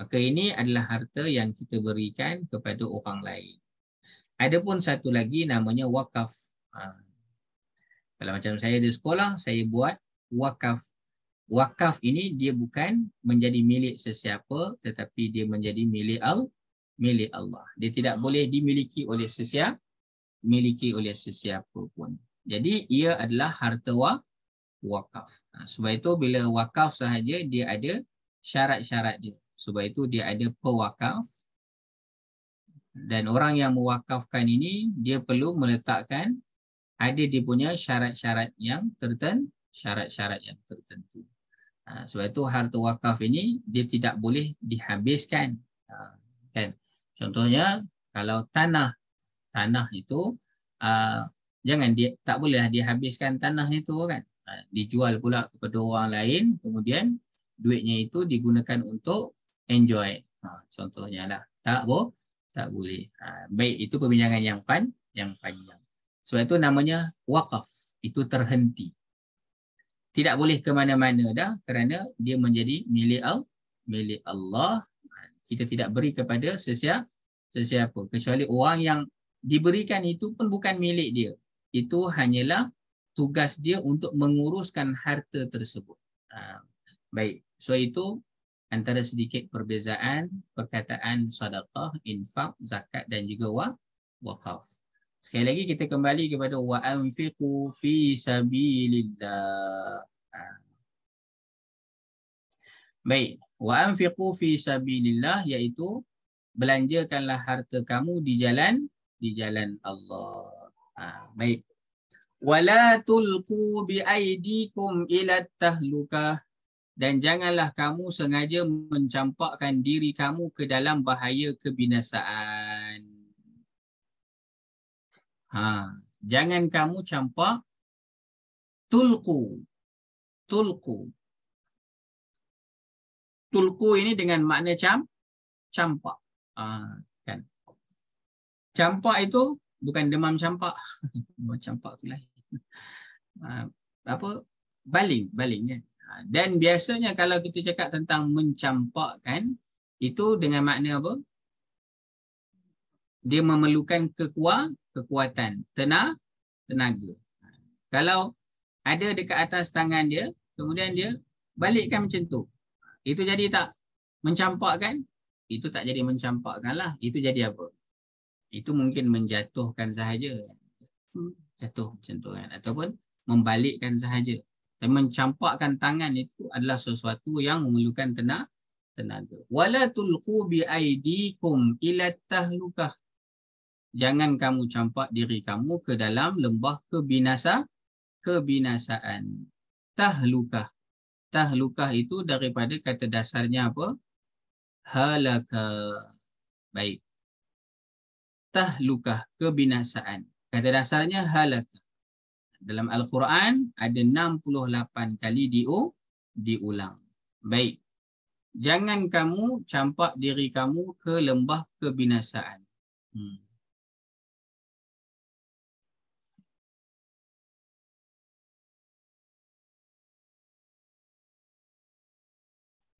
Maka ini adalah harta yang kita berikan kepada orang lain. Ada pun satu lagi namanya wakaf. Ha. Kalau macam saya di sekolah, saya buat wakaf. Wakaf ini dia bukan menjadi milik sesiapa tetapi dia menjadi milik al milik Allah. Dia tidak boleh dimiliki oleh sesiapa, miliki oleh sesiapa pun. Jadi ia adalah harta wa wakaf. Ha, sebab itu bila wakaf sahaja dia ada syarat-syarat dia. Sebab itu dia ada pewakaf, dan orang yang mewakafkan ini dia perlu meletakkan ada dia punya syarat-syarat yang tertentu syarat-syarat yang tertentu. Ha, sebab itu harta wakaf ini dia tidak boleh dihabiskan. Ha, kan? Contohnya kalau tanah tanah itu ha, jangan dia tak boleh dihabiskan tanah itu kan. Ha, dijual pula kepada orang lain kemudian duitnya itu digunakan untuk enjoy. Ha, contohnya lah. Tak boleh tak boleh. Ha, baik itu perbincangan yang pan yang panjang. Sebab itu namanya wakaf. Itu terhenti. Tidak boleh ke mana-mana dah kerana dia menjadi milik al milik Allah. Ha, kita tidak beri kepada sesiapa, sesiapa. Kecuali orang yang diberikan itu pun bukan milik dia. Itu hanyalah tugas dia untuk menguruskan harta tersebut. Ha, baik. So itu antara sedikit perbezaan perkataan sadaqah, infak, zakat dan juga wa waqaf. Sekali lagi kita kembali kepada wa anfiqu fi sabilillah. Baik, wa anfiqu fi sabilillah iaitu belanjakanlah harta kamu di jalan di jalan Allah. Ha, baik. Wala tulqu bi aydikum ila tahlukah dan janganlah kamu sengaja mencampakkan diri kamu ke dalam bahaya kebinasaan. Ha, jangan kamu campak tulku. Tulku. Tulku ini dengan makna cam, campak. Ha, kan. Campak itu bukan demam campak. Demam campak itulah. Ha, apa? Baling, baling kan. Ha, dan biasanya kalau kita cakap tentang mencampakkan, itu dengan makna apa? Dia memerlukan kekuah, kekuatan, tenaga, tenaga. Ha, kalau ada dekat atas tangan dia, kemudian dia balikkan macam tu. Ha, itu jadi tak mencampakkan? Itu tak jadi mencampakkan lah. Itu jadi apa? Itu mungkin menjatuhkan sahaja. Hmm. Jatuh macam tu kan. Ataupun membalikkan sahaja dan mencampakkan tangan itu adalah sesuatu yang memerlukan tenaga tenaga wala tulqu bi aidikum ila tahlukah jangan kamu campak diri kamu ke dalam lembah kebinasa kebinasaan tahlukah tahlukah itu daripada kata dasarnya apa halaka baik tahlukah kebinasaan kata dasarnya halakah? dalam Al-Quran ada 68 kali diu diulang. Baik. Jangan kamu campak diri kamu ke lembah kebinasaan. Hmm.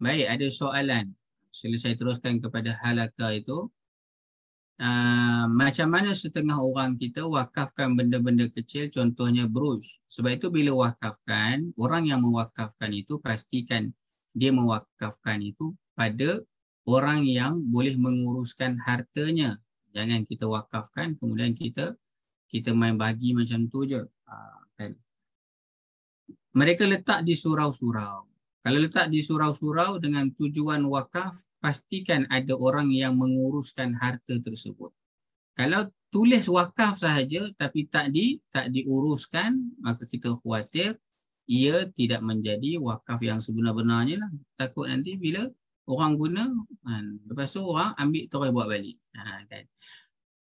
Baik, ada soalan. Selesai teruskan kepada halaka itu. Uh, macam mana setengah orang kita wakafkan benda-benda kecil contohnya brush sebab itu bila wakafkan orang yang mewakafkan itu pastikan dia mewakafkan itu pada orang yang boleh menguruskan hartanya jangan kita wakafkan kemudian kita kita main bagi macam tu je uh, kan. mereka letak di surau-surau kalau letak di surau-surau dengan tujuan wakaf pastikan ada orang yang menguruskan harta tersebut. Kalau tulis wakaf sahaja tapi tak di tak diuruskan, maka kita khawatir ia tidak menjadi wakaf yang sebenar-benarnya lah. Takut nanti bila orang guna, kan, lepas tu orang ambil terus buat balik. Ha, kan.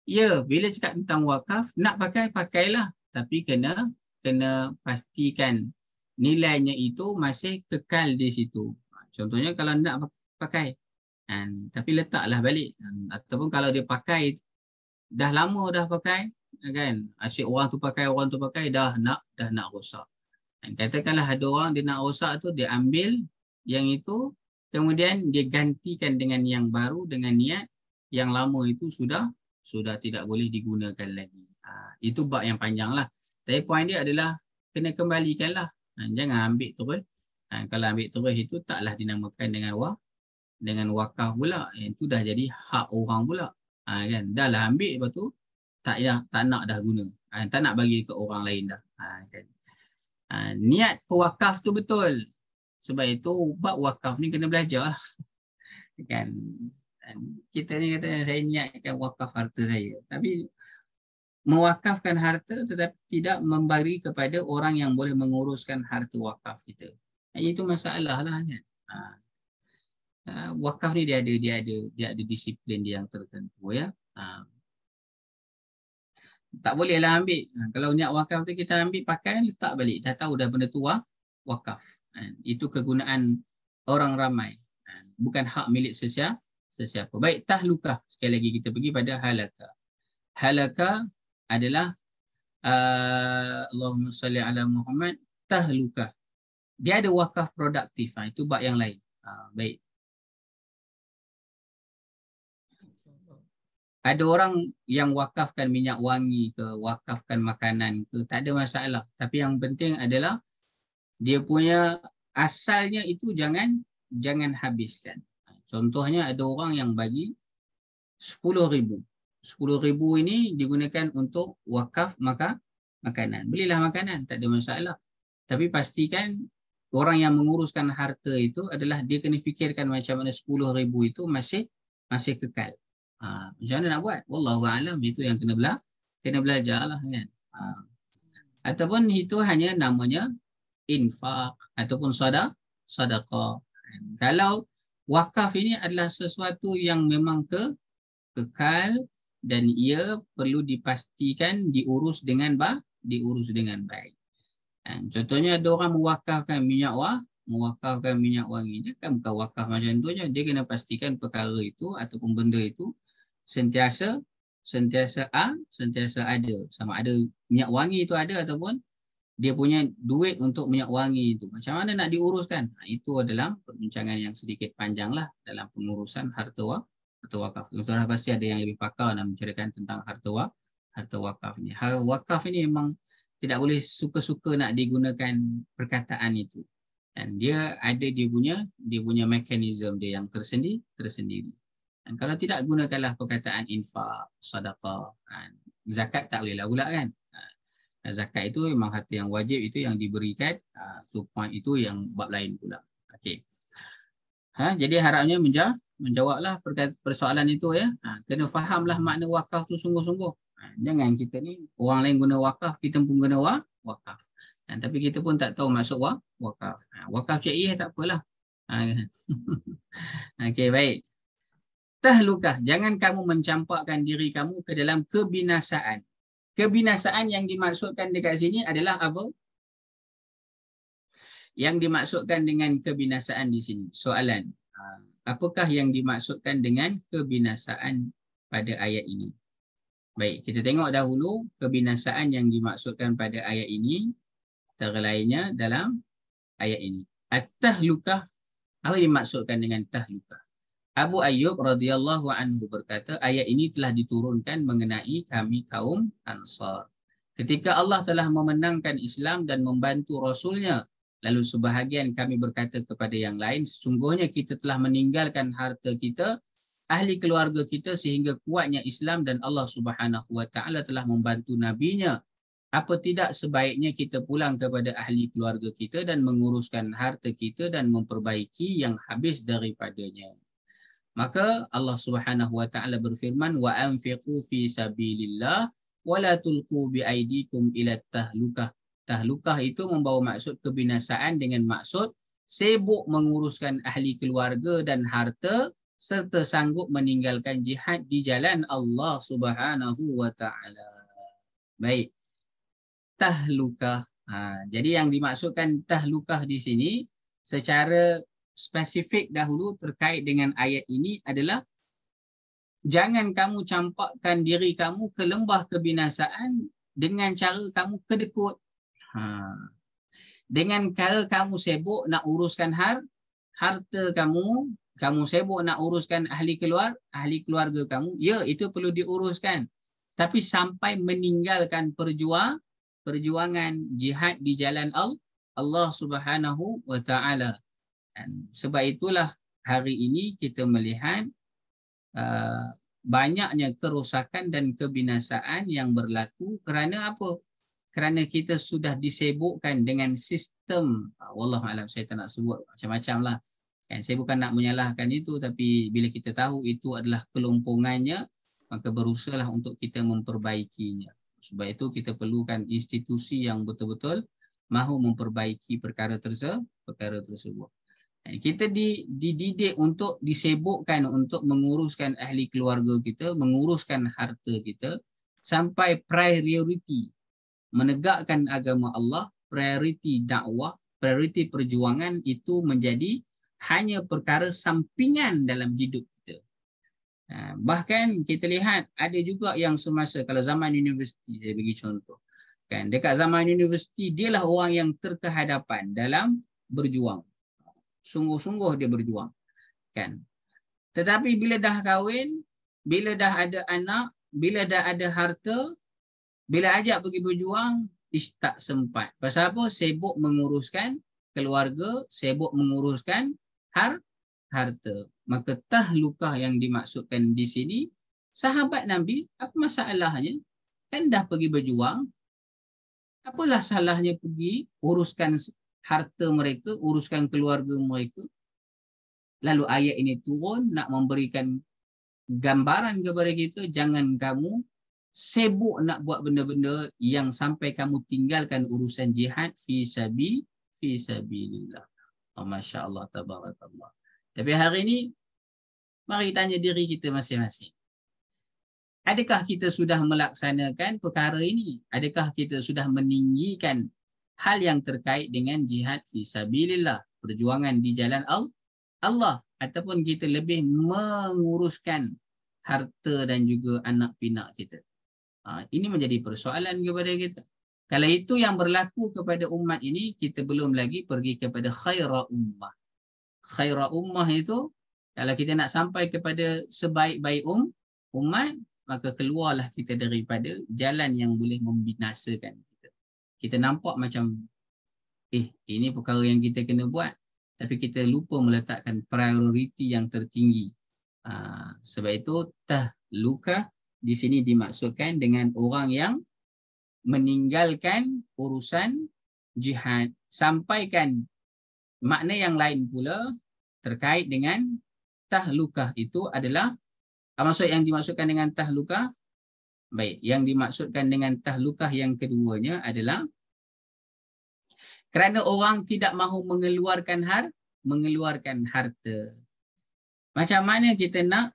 Ya, bila cakap tentang wakaf, nak pakai, pakailah. Tapi kena kena pastikan nilainya itu masih kekal di situ. Contohnya kalau nak pakai, And, tapi letaklah balik. Ataupun kalau dia pakai, dah lama dah pakai, kan? Asyik orang tu pakai, orang tu pakai, dah nak dah nak rosak. And, katakanlah ada orang dia nak rosak tu, dia ambil yang itu, kemudian dia gantikan dengan yang baru, dengan niat yang lama itu sudah sudah tidak boleh digunakan lagi. Ha, itu bak yang panjang lah. Tapi poin dia adalah, kena kembalikanlah. Ha, jangan ambil terus. Ha, kalau ambil terus itu, taklah dinamakan dengan wah dengan wakaf pula yang eh, tu dah jadi hak orang pula ha, kan dah lah ambil lepas tu tak dah tak nak dah guna ha, tak nak bagi ke orang lain dah ha, kan ha, niat pewakaf tu betul sebab itu bab wakaf ni kena belajar lah. Kan? kan kita ni kata saya niatkan wakaf harta saya tapi mewakafkan harta tetapi tidak memberi kepada orang yang boleh menguruskan harta wakaf kita. Itu masalah lah kan. Ha uh, wakaf ni dia ada dia ada dia ada disiplin dia yang tertentu ya. Uh, tak bolehlah ambil. Uh, kalau niat wakaf tu kita ambil pakai letak balik. Dah tahu dah benda tu wakaf. Uh, itu kegunaan orang ramai. Uh, bukan hak milik sesiapa sesiapa. Baik tahlukah. Sekali lagi kita pergi pada halaka. Halaka adalah uh, Allahumma salli ala Muhammad tahlukah. Dia ada wakaf produktif. Ha, itu bab yang lain. Ha, baik. ada orang yang wakafkan minyak wangi ke wakafkan makanan ke tak ada masalah tapi yang penting adalah dia punya asalnya itu jangan jangan habiskan contohnya ada orang yang bagi 10000 10000 ini digunakan untuk wakaf maka makanan belilah makanan tak ada masalah tapi pastikan orang yang menguruskan harta itu adalah dia kena fikirkan macam mana 10000 itu masih masih kekal Ha, macam mana nak buat? Allah a'lam itu yang kena belajar, kena belajarlah kan. Ha. Ataupun itu hanya namanya infak ataupun sadaq, sedekah. Kalau wakaf ini adalah sesuatu yang memang ke kekal dan ia perlu dipastikan diurus dengan baik, diurus dengan baik. Ha. contohnya ada orang mewakafkan minyak wah mewakafkan minyak wangi dia kan bukan wakaf macam tu je dia kena pastikan perkara itu ataupun benda itu sentiasa sentiasa a sentiasa ada sama ada minyak wangi itu ada ataupun dia punya duit untuk minyak wangi itu macam mana nak diuruskan nah, ha, itu adalah perbincangan yang sedikit panjang lah dalam pengurusan harta wa atau wakaf sudah pasti ada yang lebih pakar nak menceritakan tentang harta wa harta wakaf ini hal wakaf ini memang tidak boleh suka-suka nak digunakan perkataan itu dan dia ada dia punya dia punya mekanisme dia yang tersendiri tersendiri dan kalau tidak gunakanlah perkataan infak, sedekah, kan. zakat tak bolehlah pula kan. Ha. Zakat itu memang harta yang wajib itu yang diberikan. Ha, so point itu yang bab lain pula. Okey. Ha, jadi harapnya menja menjawablah persoalan itu ya. Ha, kena fahamlah makna wakaf tu sungguh-sungguh. Ha, jangan kita ni orang lain guna wakaf, kita pun guna wa, wakaf. Ha, tapi kita pun tak tahu maksud wa, wakaf. Ha, wakaf cik tak apalah. Ha, Okey baik tahlukah jangan kamu mencampakkan diri kamu ke dalam kebinasaan kebinasaan yang dimaksudkan dekat sini adalah apa yang dimaksudkan dengan kebinasaan di sini soalan ah, apakah yang dimaksudkan dengan kebinasaan pada ayat ini baik kita tengok dahulu kebinasaan yang dimaksudkan pada ayat ini antara lainnya dalam ayat ini at-tahlukah apa dimaksudkan dengan tahlukah Abu Ayyub radhiyallahu anhu berkata, ayat ini telah diturunkan mengenai kami kaum Ansar. Ketika Allah telah memenangkan Islam dan membantu Rasulnya, lalu sebahagian kami berkata kepada yang lain, sesungguhnya kita telah meninggalkan harta kita, ahli keluarga kita sehingga kuatnya Islam dan Allah subhanahu wa ta'ala telah membantu NabiNya. Apa tidak sebaiknya kita pulang kepada ahli keluarga kita dan menguruskan harta kita dan memperbaiki yang habis daripadanya. Maka Allah Subhanahu wa taala berfirman wa anfiqu fi sabilillah wa la tulqu bi aidikum ila tahlukah. Tahlukah itu membawa maksud kebinasaan dengan maksud sibuk menguruskan ahli keluarga dan harta serta sanggup meninggalkan jihad di jalan Allah Subhanahu wa taala. Baik. Tahlukah. Ha, jadi yang dimaksudkan tahlukah di sini secara spesifik dahulu terkait dengan ayat ini adalah jangan kamu campakkan diri kamu ke lembah kebinasaan dengan cara kamu kedekut. Ha. Dengan cara kamu sibuk nak uruskan har, harta kamu, kamu sibuk nak uruskan ahli keluar, ahli keluarga kamu, ya itu perlu diuruskan. Tapi sampai meninggalkan perjuang, perjuangan jihad di jalan Allah, Allah Subhanahu wa taala. Dan sebab itulah hari ini kita melihat uh, banyaknya kerosakan dan kebinasaan yang berlaku kerana apa? Kerana kita sudah disebukkan dengan sistem, uh, Allah Alam saya tak nak sebut macam-macam lah. Kan? Saya bukan nak menyalahkan itu tapi bila kita tahu itu adalah kelompongannya maka berusaha untuk kita memperbaikinya. Sebab itu kita perlukan institusi yang betul-betul mahu memperbaiki perkara, tersebut. perkara tersebut. Eh, kita dididik untuk disebukkan untuk menguruskan ahli keluarga kita, menguruskan harta kita sampai prioriti menegakkan agama Allah, prioriti dakwah, prioriti perjuangan itu menjadi hanya perkara sampingan dalam hidup kita. Eh, bahkan kita lihat ada juga yang semasa kalau zaman universiti saya bagi contoh. Kan dekat zaman universiti dialah orang yang terkehadapan dalam berjuang sungguh-sungguh dia berjuang kan tetapi bila dah kahwin bila dah ada anak bila dah ada harta bila ajak pergi berjuang ish, tak sempat pasal apa sibuk menguruskan keluarga sibuk menguruskan har harta maka luka yang dimaksudkan di sini sahabat nabi apa masalahnya kan dah pergi berjuang apalah salahnya pergi uruskan harta mereka, uruskan keluarga mereka. Lalu ayat ini turun nak memberikan gambaran kepada kita, jangan kamu sibuk nak buat benda-benda yang sampai kamu tinggalkan urusan jihad fi sabi fi sabilillah. Oh, Masya Allah, tabarakallah. Tapi hari ini, mari tanya diri kita masing-masing. Adakah kita sudah melaksanakan perkara ini? Adakah kita sudah meninggikan hal yang terkait dengan jihad fi sabilillah, perjuangan di jalan Allah ataupun kita lebih menguruskan harta dan juga anak pinak kita. Ha, ini menjadi persoalan kepada kita. Kalau itu yang berlaku kepada umat ini, kita belum lagi pergi kepada khaira ummah. Khaira ummah itu, kalau kita nak sampai kepada sebaik-baik um, umat, maka keluarlah kita daripada jalan yang boleh membinasakan kita nampak macam eh ini perkara yang kita kena buat tapi kita lupa meletakkan prioriti yang tertinggi. Ha, sebab itu tah luka di sini dimaksudkan dengan orang yang meninggalkan urusan jihad sampaikan makna yang lain pula terkait dengan tahlukah itu adalah apa ah, maksud yang dimaksudkan dengan tahlukah Baik, yang dimaksudkan dengan tahlukah yang keduanya adalah kerana orang tidak mahu mengeluarkan har mengeluarkan harta. Macam mana kita nak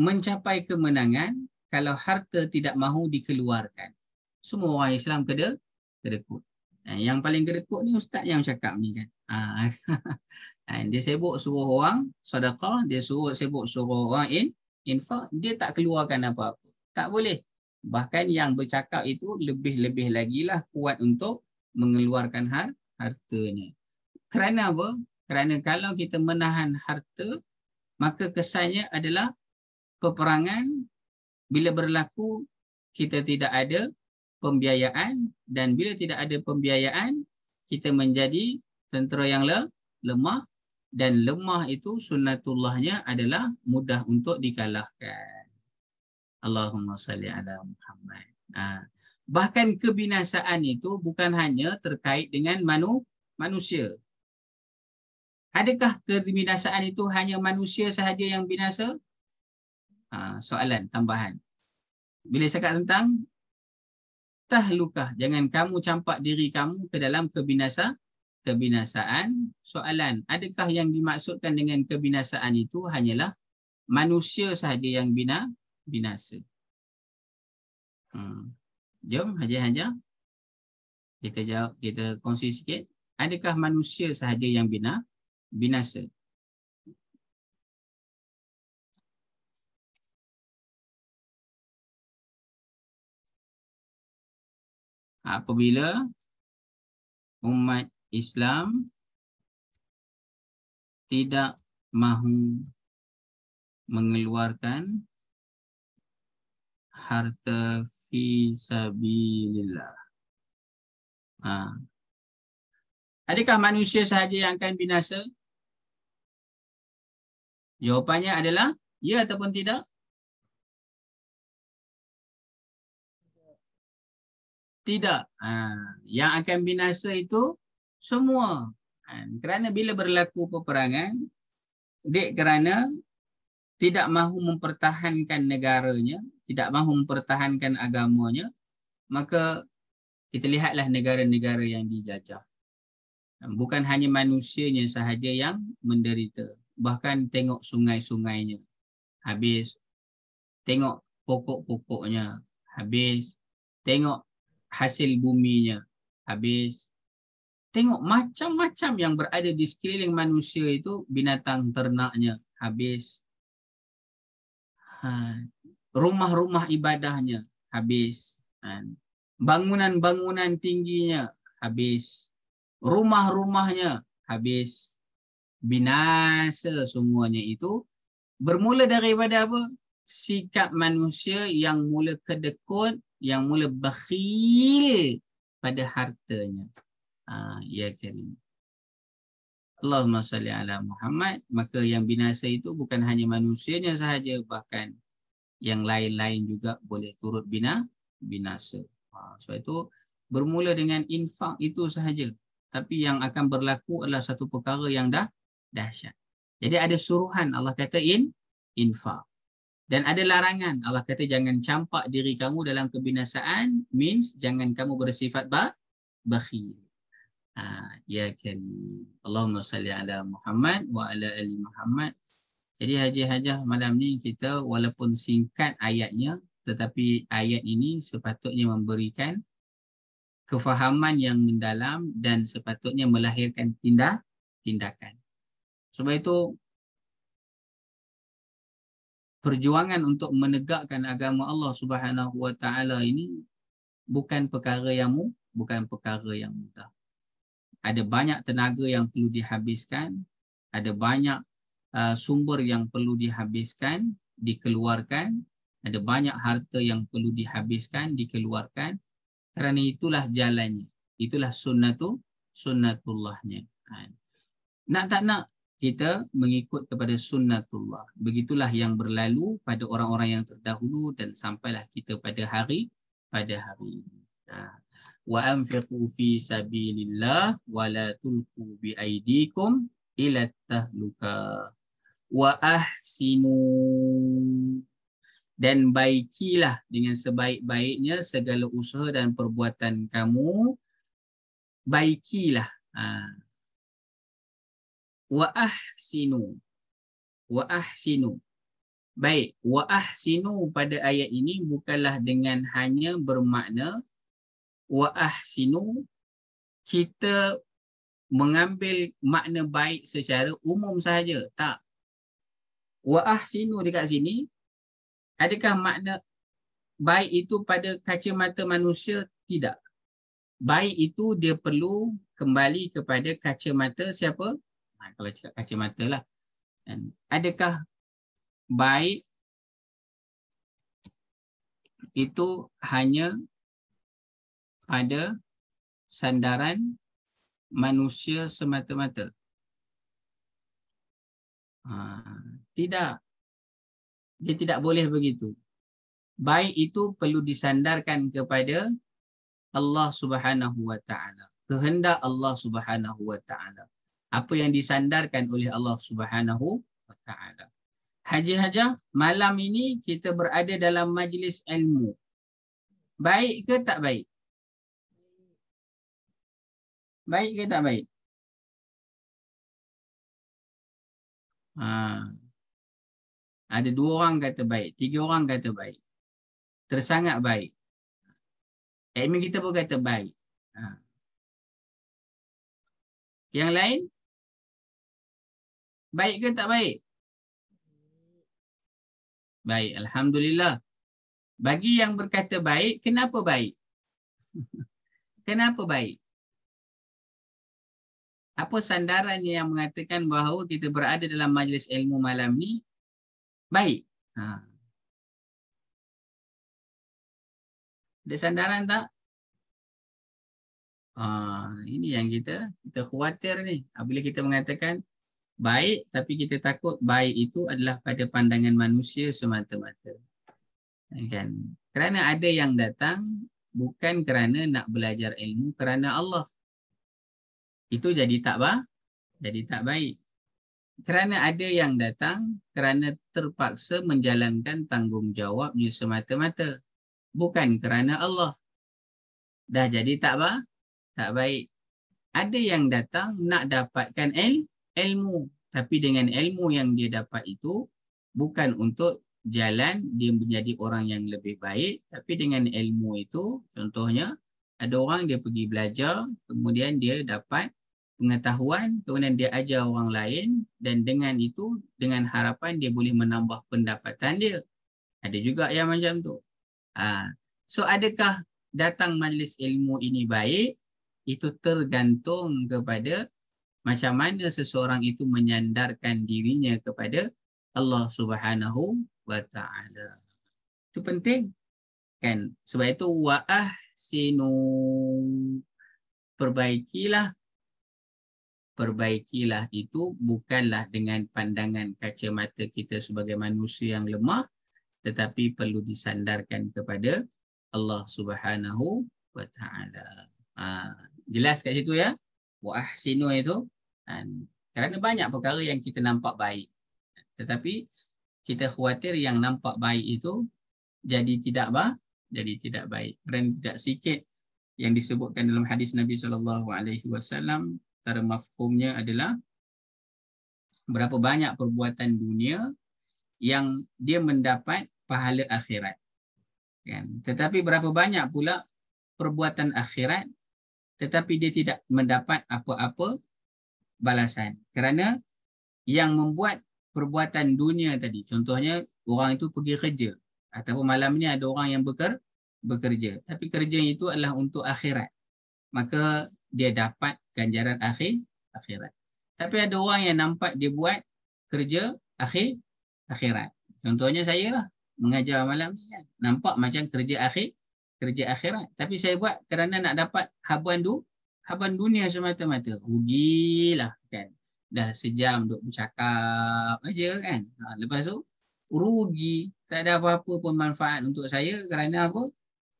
mencapai kemenangan kalau harta tidak mahu dikeluarkan? Semua orang Islam kena kerekut. yang paling kerekut ni ustaz yang cakap ni kan. Ah, ah, dia sibuk suruh orang sedekah, dia suruh sibuk suruh orang in, infak dia tak keluarkan apa-apa tak boleh bahkan yang bercakap itu lebih-lebih lagi lah kuat untuk mengeluarkan har hartanya kerana apa kerana kalau kita menahan harta maka kesannya adalah peperangan bila berlaku kita tidak ada pembiayaan dan bila tidak ada pembiayaan kita menjadi tentera yang le lemah dan lemah itu sunnatullahnya adalah mudah untuk dikalahkan. Allahumma salli ala Muhammad. Ha. Bahkan kebinasaan itu bukan hanya terkait dengan manu, manusia. Adakah kebinasaan itu hanya manusia sahaja yang binasa? Ha, soalan tambahan. Bila cakap tentang tahlukah, jangan kamu campak diri kamu ke dalam kebinasaan kebinasaan. Soalan, adakah yang dimaksudkan dengan kebinasaan itu hanyalah manusia sahaja yang bina binasa? Hmm. Jom, haji haja Kita jawab, kita kongsi sikit. Adakah manusia sahaja yang bina binasa? Apabila umat Islam tidak mahu mengeluarkan harta fi sabilillah. Ha. Adakah manusia sahaja yang akan binasa? Jawapannya adalah ya ataupun tidak. Tidak. Ha. Yang akan binasa itu semua kan? kerana bila berlaku peperangan dek kerana tidak mahu mempertahankan negaranya tidak mahu mempertahankan agamanya maka kita lihatlah negara-negara yang dijajah bukan hanya manusianya sahaja yang menderita bahkan tengok sungai-sungainya habis tengok pokok-pokoknya habis tengok hasil buminya habis tengok macam-macam yang berada di sekeliling manusia itu binatang ternaknya habis ha, rumah-rumah ibadahnya habis ha, bangunan-bangunan tingginya habis rumah-rumahnya habis binasa semuanya itu bermula daripada apa sikap manusia yang mula kedekut yang mula bakhil pada hartanya Ah, ya Karim. Allahumma salli ala Muhammad. Maka yang binasa itu bukan hanya manusianya sahaja. Bahkan yang lain-lain juga boleh turut bina, binasa. Ha, sebab itu bermula dengan infak itu sahaja. Tapi yang akan berlaku adalah satu perkara yang dah dahsyat. Jadi ada suruhan Allah kata in, infak. Dan ada larangan. Allah kata jangan campak diri kamu dalam kebinasaan. Means jangan kamu bersifat bakhil. Ah, ya kerim. Kan. Allahumma salli ala Muhammad wa ala ali Muhammad. Jadi Haji Hajah malam ni kita walaupun singkat ayatnya tetapi ayat ini sepatutnya memberikan kefahaman yang mendalam dan sepatutnya melahirkan tindak tindakan. Sebab itu perjuangan untuk menegakkan agama Allah Subhanahu wa taala ini bukan perkara yang mudah, bukan perkara yang mudah ada banyak tenaga yang perlu dihabiskan, ada banyak uh, sumber yang perlu dihabiskan, dikeluarkan, ada banyak harta yang perlu dihabiskan, dikeluarkan. Kerana itulah jalannya. Itulah sunnatu, sunnatullahnya. Ha. Nak tak nak kita mengikut kepada sunnatullah. Begitulah yang berlalu pada orang-orang yang terdahulu dan sampailah kita pada hari pada hari ini. Nah. Ha wa anfiqu fi sabilillah wa la tulqu bi aydikum ila tahluka wa ahsinu dan baikilah dengan sebaik-baiknya segala usaha dan perbuatan kamu baikilah ha. wa ahsinu wa ahsinu baik wa ahsinu pada ayat ini bukanlah dengan hanya bermakna wa ahsinu kita mengambil makna baik secara umum sahaja tak wa ahsinu dekat sini adakah makna baik itu pada kacamata manusia tidak baik itu dia perlu kembali kepada kacamata siapa ha, kalau cakap kacamata lah adakah baik itu hanya ada sandaran manusia semata-mata. Ha, tidak. Dia tidak boleh begitu. Baik itu perlu disandarkan kepada Allah Subhanahu Wa Taala. Kehendak Allah Subhanahu Wa Taala. Apa yang disandarkan oleh Allah Subhanahu Wa Taala. Haji Haja, malam ini kita berada dalam majlis ilmu. Baik ke tak baik? Baik ke tak baik? Ha. Ada dua orang kata baik. Tiga orang kata baik. Tersangat baik. Admin kita pun kata baik. Ha. Yang lain? Baik ke tak baik? Baik. Alhamdulillah. Bagi yang berkata baik, kenapa baik? kenapa baik? apa sandarannya yang mengatakan bahawa kita berada dalam majlis ilmu malam ni baik? Ha. Ada sandaran tak? Ha, ini yang kita kita khawatir ni. Bila kita mengatakan baik tapi kita takut baik itu adalah pada pandangan manusia semata-mata. Eh, kan? Kerana ada yang datang bukan kerana nak belajar ilmu kerana Allah itu jadi tak ba jadi tak baik kerana ada yang datang kerana terpaksa menjalankan tanggungjawabnya semata-mata bukan kerana Allah dah jadi tak ba tak baik ada yang datang nak dapatkan il ilmu tapi dengan ilmu yang dia dapat itu bukan untuk jalan dia menjadi orang yang lebih baik tapi dengan ilmu itu contohnya ada orang dia pergi belajar kemudian dia dapat pengetahuan kemudian dia ajar orang lain dan dengan itu dengan harapan dia boleh menambah pendapatan dia ada juga yang macam tu ha. so adakah datang majlis ilmu ini baik itu tergantung kepada macam mana seseorang itu menyandarkan dirinya kepada Allah Subhanahu wa taala itu penting kan sebab itu wa ahsinu perbaikilah perbaikilah itu bukanlah dengan pandangan kacamata kita sebagai manusia yang lemah tetapi perlu disandarkan kepada Allah Subhanahu wa taala. Ha, jelas kat situ ya. Wa ahsinu itu ha, kerana banyak perkara yang kita nampak baik. Tetapi kita khawatir yang nampak baik itu jadi tidak ba, jadi tidak baik. Kerana tidak sikit yang disebutkan dalam hadis Nabi sallallahu alaihi wasallam antara mafkumnya adalah berapa banyak perbuatan dunia yang dia mendapat pahala akhirat. Kan? Tetapi berapa banyak pula perbuatan akhirat tetapi dia tidak mendapat apa-apa balasan. Kerana yang membuat perbuatan dunia tadi, contohnya orang itu pergi kerja ataupun malam ini ada orang yang beker, bekerja. Tapi kerja itu adalah untuk akhirat. Maka dia dapat ganjaran akhir akhirat. Tapi ada orang yang nampak dia buat kerja akhir akhirat. Contohnya saya lah mengajar malam ni kan. Nampak macam kerja akhir kerja akhirat. Tapi saya buat kerana nak dapat habuan tu haban dunia semata-mata. Rugilah kan. Dah sejam duk bercakap aja kan. Ha, lepas tu rugi. Tak ada apa-apa pun manfaat untuk saya kerana apa?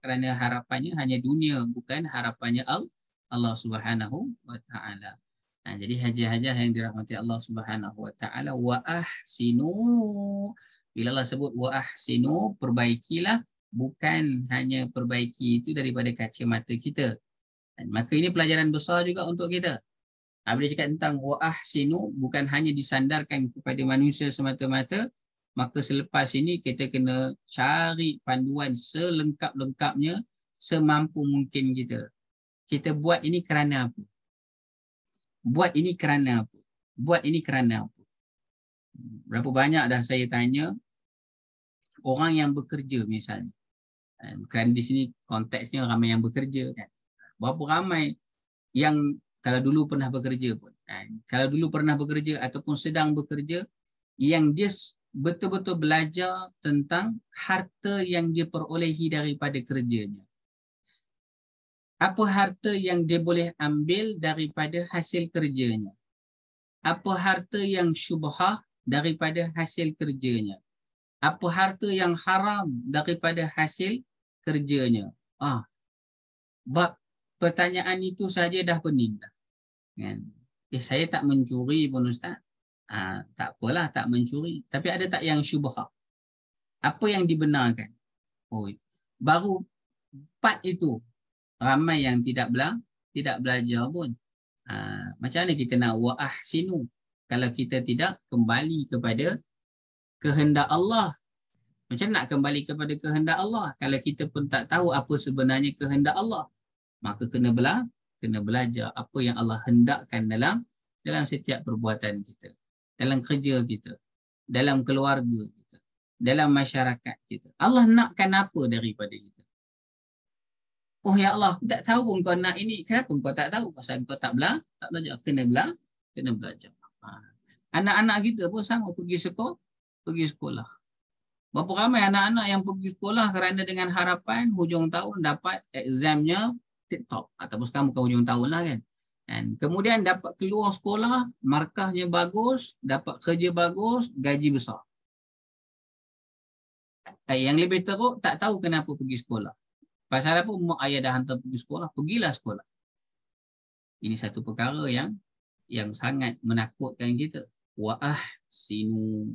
Kerana harapannya hanya dunia bukan harapannya Allah Allah Subhanahu wa taala. Nah, ha, jadi haji-haji yang dirahmati Allah Subhanahu wa taala wa ahsinu bila Allah sebut wa ahsinu perbaikilah bukan hanya perbaiki itu daripada kacamata kita. Dan maka ini pelajaran besar juga untuk kita. Apabila ha, cakap tentang wa ahsinu bukan hanya disandarkan kepada manusia semata-mata maka selepas ini kita kena cari panduan selengkap-lengkapnya semampu mungkin kita kita buat ini kerana apa? Buat ini kerana apa? Buat ini kerana apa? Berapa banyak dah saya tanya orang yang bekerja misalnya. Eh, kerana di sini konteksnya ramai yang bekerja kan. Berapa ramai yang kalau dulu pernah bekerja pun. Kan? Kalau dulu pernah bekerja ataupun sedang bekerja yang dia betul-betul belajar tentang harta yang dia perolehi daripada kerjanya apa harta yang dia boleh ambil daripada hasil kerjanya apa harta yang syubhah daripada hasil kerjanya apa harta yang haram daripada hasil kerjanya ah bab pertanyaan itu saja dah pening dah kan eh saya tak mencuri pun ustaz ah tak apalah tak mencuri tapi ada tak yang syubhah apa yang dibenarkan oh baru part itu ramai yang tidak bela tidak belajar pun. Ha, macam mana kita nak wa'ah sinu kalau kita tidak kembali kepada kehendak Allah. Macam nak kembali kepada kehendak Allah kalau kita pun tak tahu apa sebenarnya kehendak Allah. Maka kena bela kena belajar apa yang Allah hendakkan dalam dalam setiap perbuatan kita. Dalam kerja kita. Dalam keluarga kita. Dalam masyarakat kita. Allah nakkan apa daripada kita. Oh ya Allah, aku tak tahu pun kau nak ini. Kenapa kau tak tahu? Pasal kau tak belah, tak belajar. Kena belah, kena belajar. Ha. Anak-anak kita pun sama pergi sekolah. Pergi sekolah. Berapa ramai anak-anak yang pergi sekolah kerana dengan harapan hujung tahun dapat examnya tip-top. Ataupun sekarang bukan hujung tahun lah kan. And kemudian dapat keluar sekolah, markahnya bagus, dapat kerja bagus, gaji besar. Eh, yang lebih teruk, tak tahu kenapa pergi sekolah. Pasal apa mak ayah dah hantar pergi sekolah, pergilah sekolah. Ini satu perkara yang yang sangat menakutkan kita. Wa'ah sinu.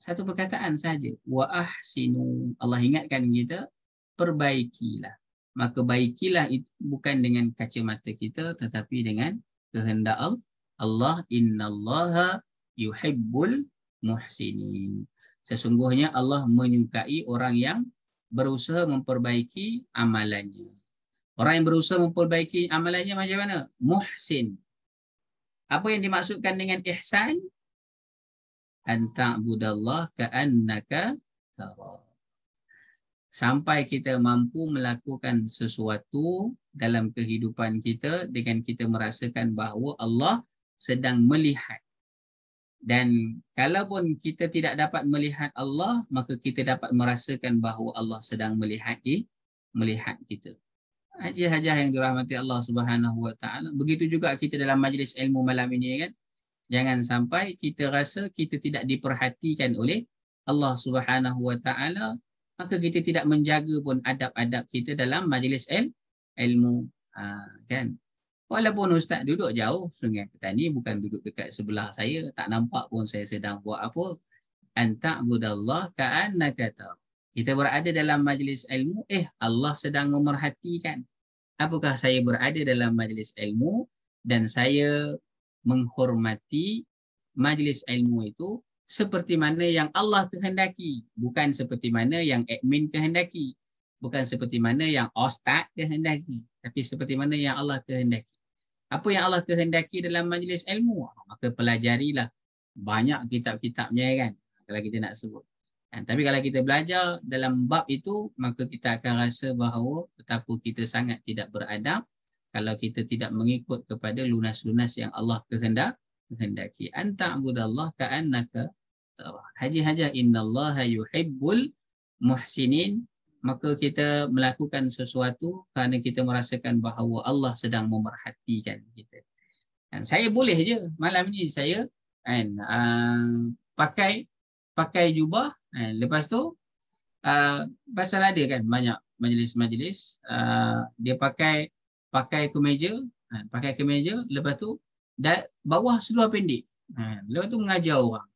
Satu perkataan saja. Wa'ah sinu. Allah ingatkan kita, perbaikilah. Maka baikilah itu bukan dengan kaca mata kita tetapi dengan kehendak Allah. Allah innallaha yuhibbul muhsinin. Sesungguhnya Allah menyukai orang yang berusaha memperbaiki amalannya. Orang yang berusaha memperbaiki amalannya macam mana? Muhsin. Apa yang dimaksudkan dengan ihsan? Anta'budallah ka'annaka tara. Sampai kita mampu melakukan sesuatu dalam kehidupan kita dengan kita merasakan bahawa Allah sedang melihat dan kalaupun kita tidak dapat melihat Allah maka kita dapat merasakan bahawa Allah sedang melihat di melihat kita haji hajah yang dirahmati Allah Subhanahu wa taala begitu juga kita dalam majlis ilmu malam ini ya kan jangan sampai kita rasa kita tidak diperhatikan oleh Allah Subhanahu wa taala maka kita tidak menjaga pun adab-adab kita dalam majlis il, ilmu ha, kan Walaupun Ustaz duduk jauh, Sungai kita ni bukan duduk dekat sebelah saya, tak nampak pun saya sedang buat apa. Antak budallah ka'an nakata. Kita berada dalam majlis ilmu, eh Allah sedang memerhatikan. Apakah saya berada dalam majlis ilmu dan saya menghormati majlis ilmu itu seperti mana yang Allah kehendaki. Bukan seperti mana yang admin kehendaki. Bukan seperti mana yang ustaz kehendaki. Tapi seperti mana yang Allah kehendaki apa yang Allah kehendaki dalam majlis ilmu ah, maka pelajarilah banyak kitab-kitabnya kan kalau kita nak sebut kan? tapi kalau kita belajar dalam bab itu maka kita akan rasa bahawa betapa kita sangat tidak beradab kalau kita tidak mengikut kepada lunas-lunas yang Allah kehendak kehendaki anta budallah ka'annaka tara haji haja innallaha yuhibbul muhsinin maka kita melakukan sesuatu kerana kita merasakan bahawa Allah sedang memerhatikan kita. Dan saya boleh je malam ni saya kan uh, pakai pakai jubah kan lepas tu uh, pasal ada kan banyak majlis-majlis uh, dia pakai pakai kemeja kan pakai kemeja lepas tu dan bawah seluar pendek kan lepas tu mengajar orang.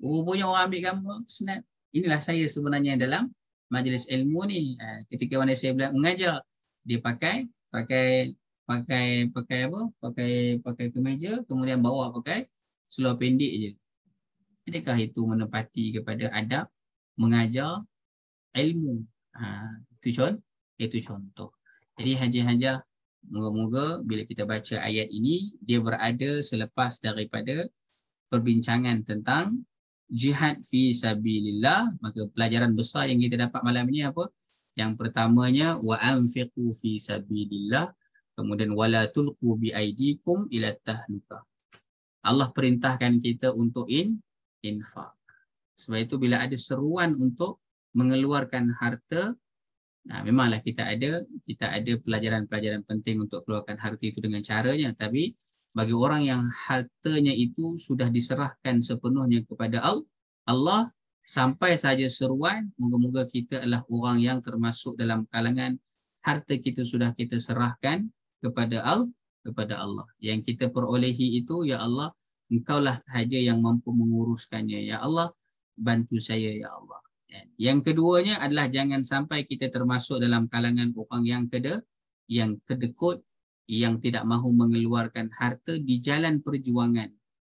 Rupanya orang ambil gambar snap inilah saya sebenarnya dalam majlis ilmu ni eh, ketika mana saya bila mengajar dia pakai pakai pakai pakai apa pakai pakai kemeja kemudian bawa pakai seluar pendek je adakah itu menepati kepada adab mengajar ilmu ha, itu contoh itu contoh jadi haji haja moga-moga bila kita baca ayat ini dia berada selepas daripada perbincangan tentang jihad fi sabilillah maka pelajaran besar yang kita dapat malam ini apa yang pertamanya wa anfiqu fi sabilillah kemudian wala tulqu bi aidikum ila tahluka Allah perintahkan kita untuk in infak sebab itu bila ada seruan untuk mengeluarkan harta nah memanglah kita ada kita ada pelajaran-pelajaran penting untuk keluarkan harta itu dengan caranya tapi bagi orang yang hartanya itu sudah diserahkan sepenuhnya kepada Allah sampai saja seruan moga-moga kita adalah orang yang termasuk dalam kalangan harta kita sudah kita serahkan kepada al kepada Allah yang kita perolehi itu ya Allah engkaulah haja yang mampu menguruskannya ya Allah bantu saya ya Allah kan? yang keduanya adalah jangan sampai kita termasuk dalam kalangan orang yang kedek yang kedekut yang tidak mahu mengeluarkan harta di jalan perjuangan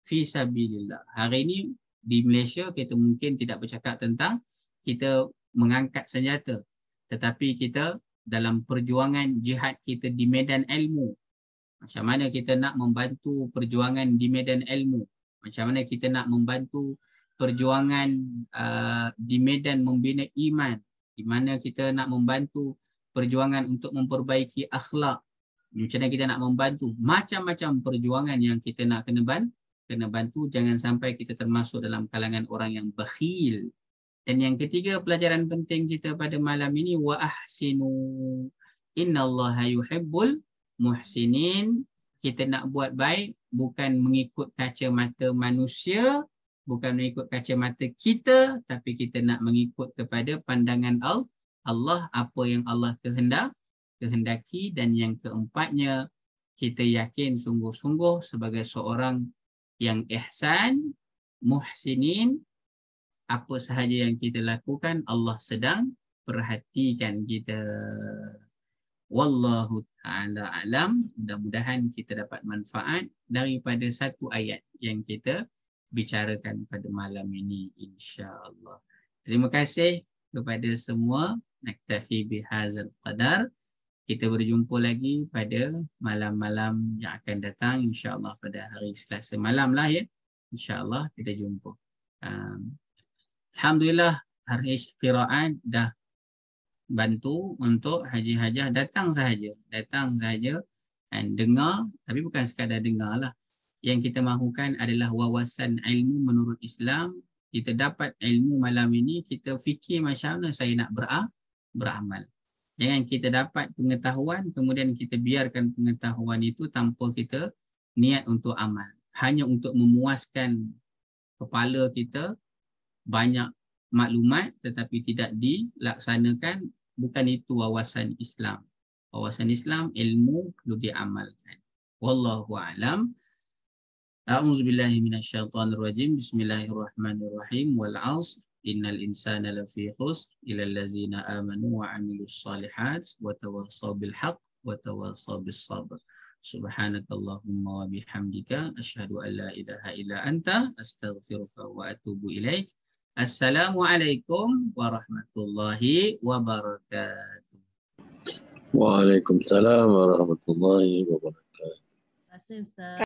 fisabilillah. Hari ini di Malaysia kita mungkin tidak bercakap tentang kita mengangkat senjata tetapi kita dalam perjuangan jihad kita di medan ilmu. Macam mana kita nak membantu perjuangan di medan ilmu? Macam mana kita nak membantu perjuangan uh, di medan membina iman? Di mana kita nak membantu perjuangan untuk memperbaiki akhlak? macam mana kita nak membantu macam-macam perjuangan yang kita nak kena bantu, kena bantu jangan sampai kita termasuk dalam kalangan orang yang bakhil dan yang ketiga pelajaran penting kita pada malam ini wa ahsinu innallaha yuhibbul muhsinin kita nak buat baik bukan mengikut kacamata manusia bukan mengikut kacamata kita tapi kita nak mengikut kepada pandangan Allah Allah apa yang Allah kehendak kehendaki dan yang keempatnya kita yakin sungguh-sungguh sebagai seorang yang ihsan muhsinin apa sahaja yang kita lakukan Allah sedang perhatikan kita wallahu taala alam mudah-mudahan kita dapat manfaat daripada satu ayat yang kita bicarakan pada malam ini insyaallah terima kasih kepada semua naktafi bihazal qadar kita berjumpa lagi pada malam-malam yang akan datang insyaallah pada hari Selasa malam lah ya. insyaallah kita jumpa. Um, alhamdulillah hari qiraat dah bantu untuk haji hajah datang sahaja, datang sahaja dan dengar tapi bukan sekadar dengar lah. Yang kita mahukan adalah wawasan ilmu menurut Islam. Kita dapat ilmu malam ini, kita fikir macam mana saya nak berah, beramal. Jangan kita dapat pengetahuan kemudian kita biarkan pengetahuan itu tanpa kita niat untuk amal. Hanya untuk memuaskan kepala kita banyak maklumat tetapi tidak dilaksanakan. Bukan itu wawasan Islam. Wawasan Islam ilmu perlu diamalkan. Wallahu a'lam. A'udzu billahi Bismillahirrahmanirrahim. Wal 'asr. إن الإنسان لفي خسر إلى الذين آمنوا وعملوا الصالحات وتواصوا بالحق وتواصوا بالصبر سبحانك اللهم وبحمدك أشهد أن لا إله إلا أنت أستغفرك وأتوب إليك السلام عليكم ورحمة الله وبركاته وعليكم السلام ورحمة الله وبركاته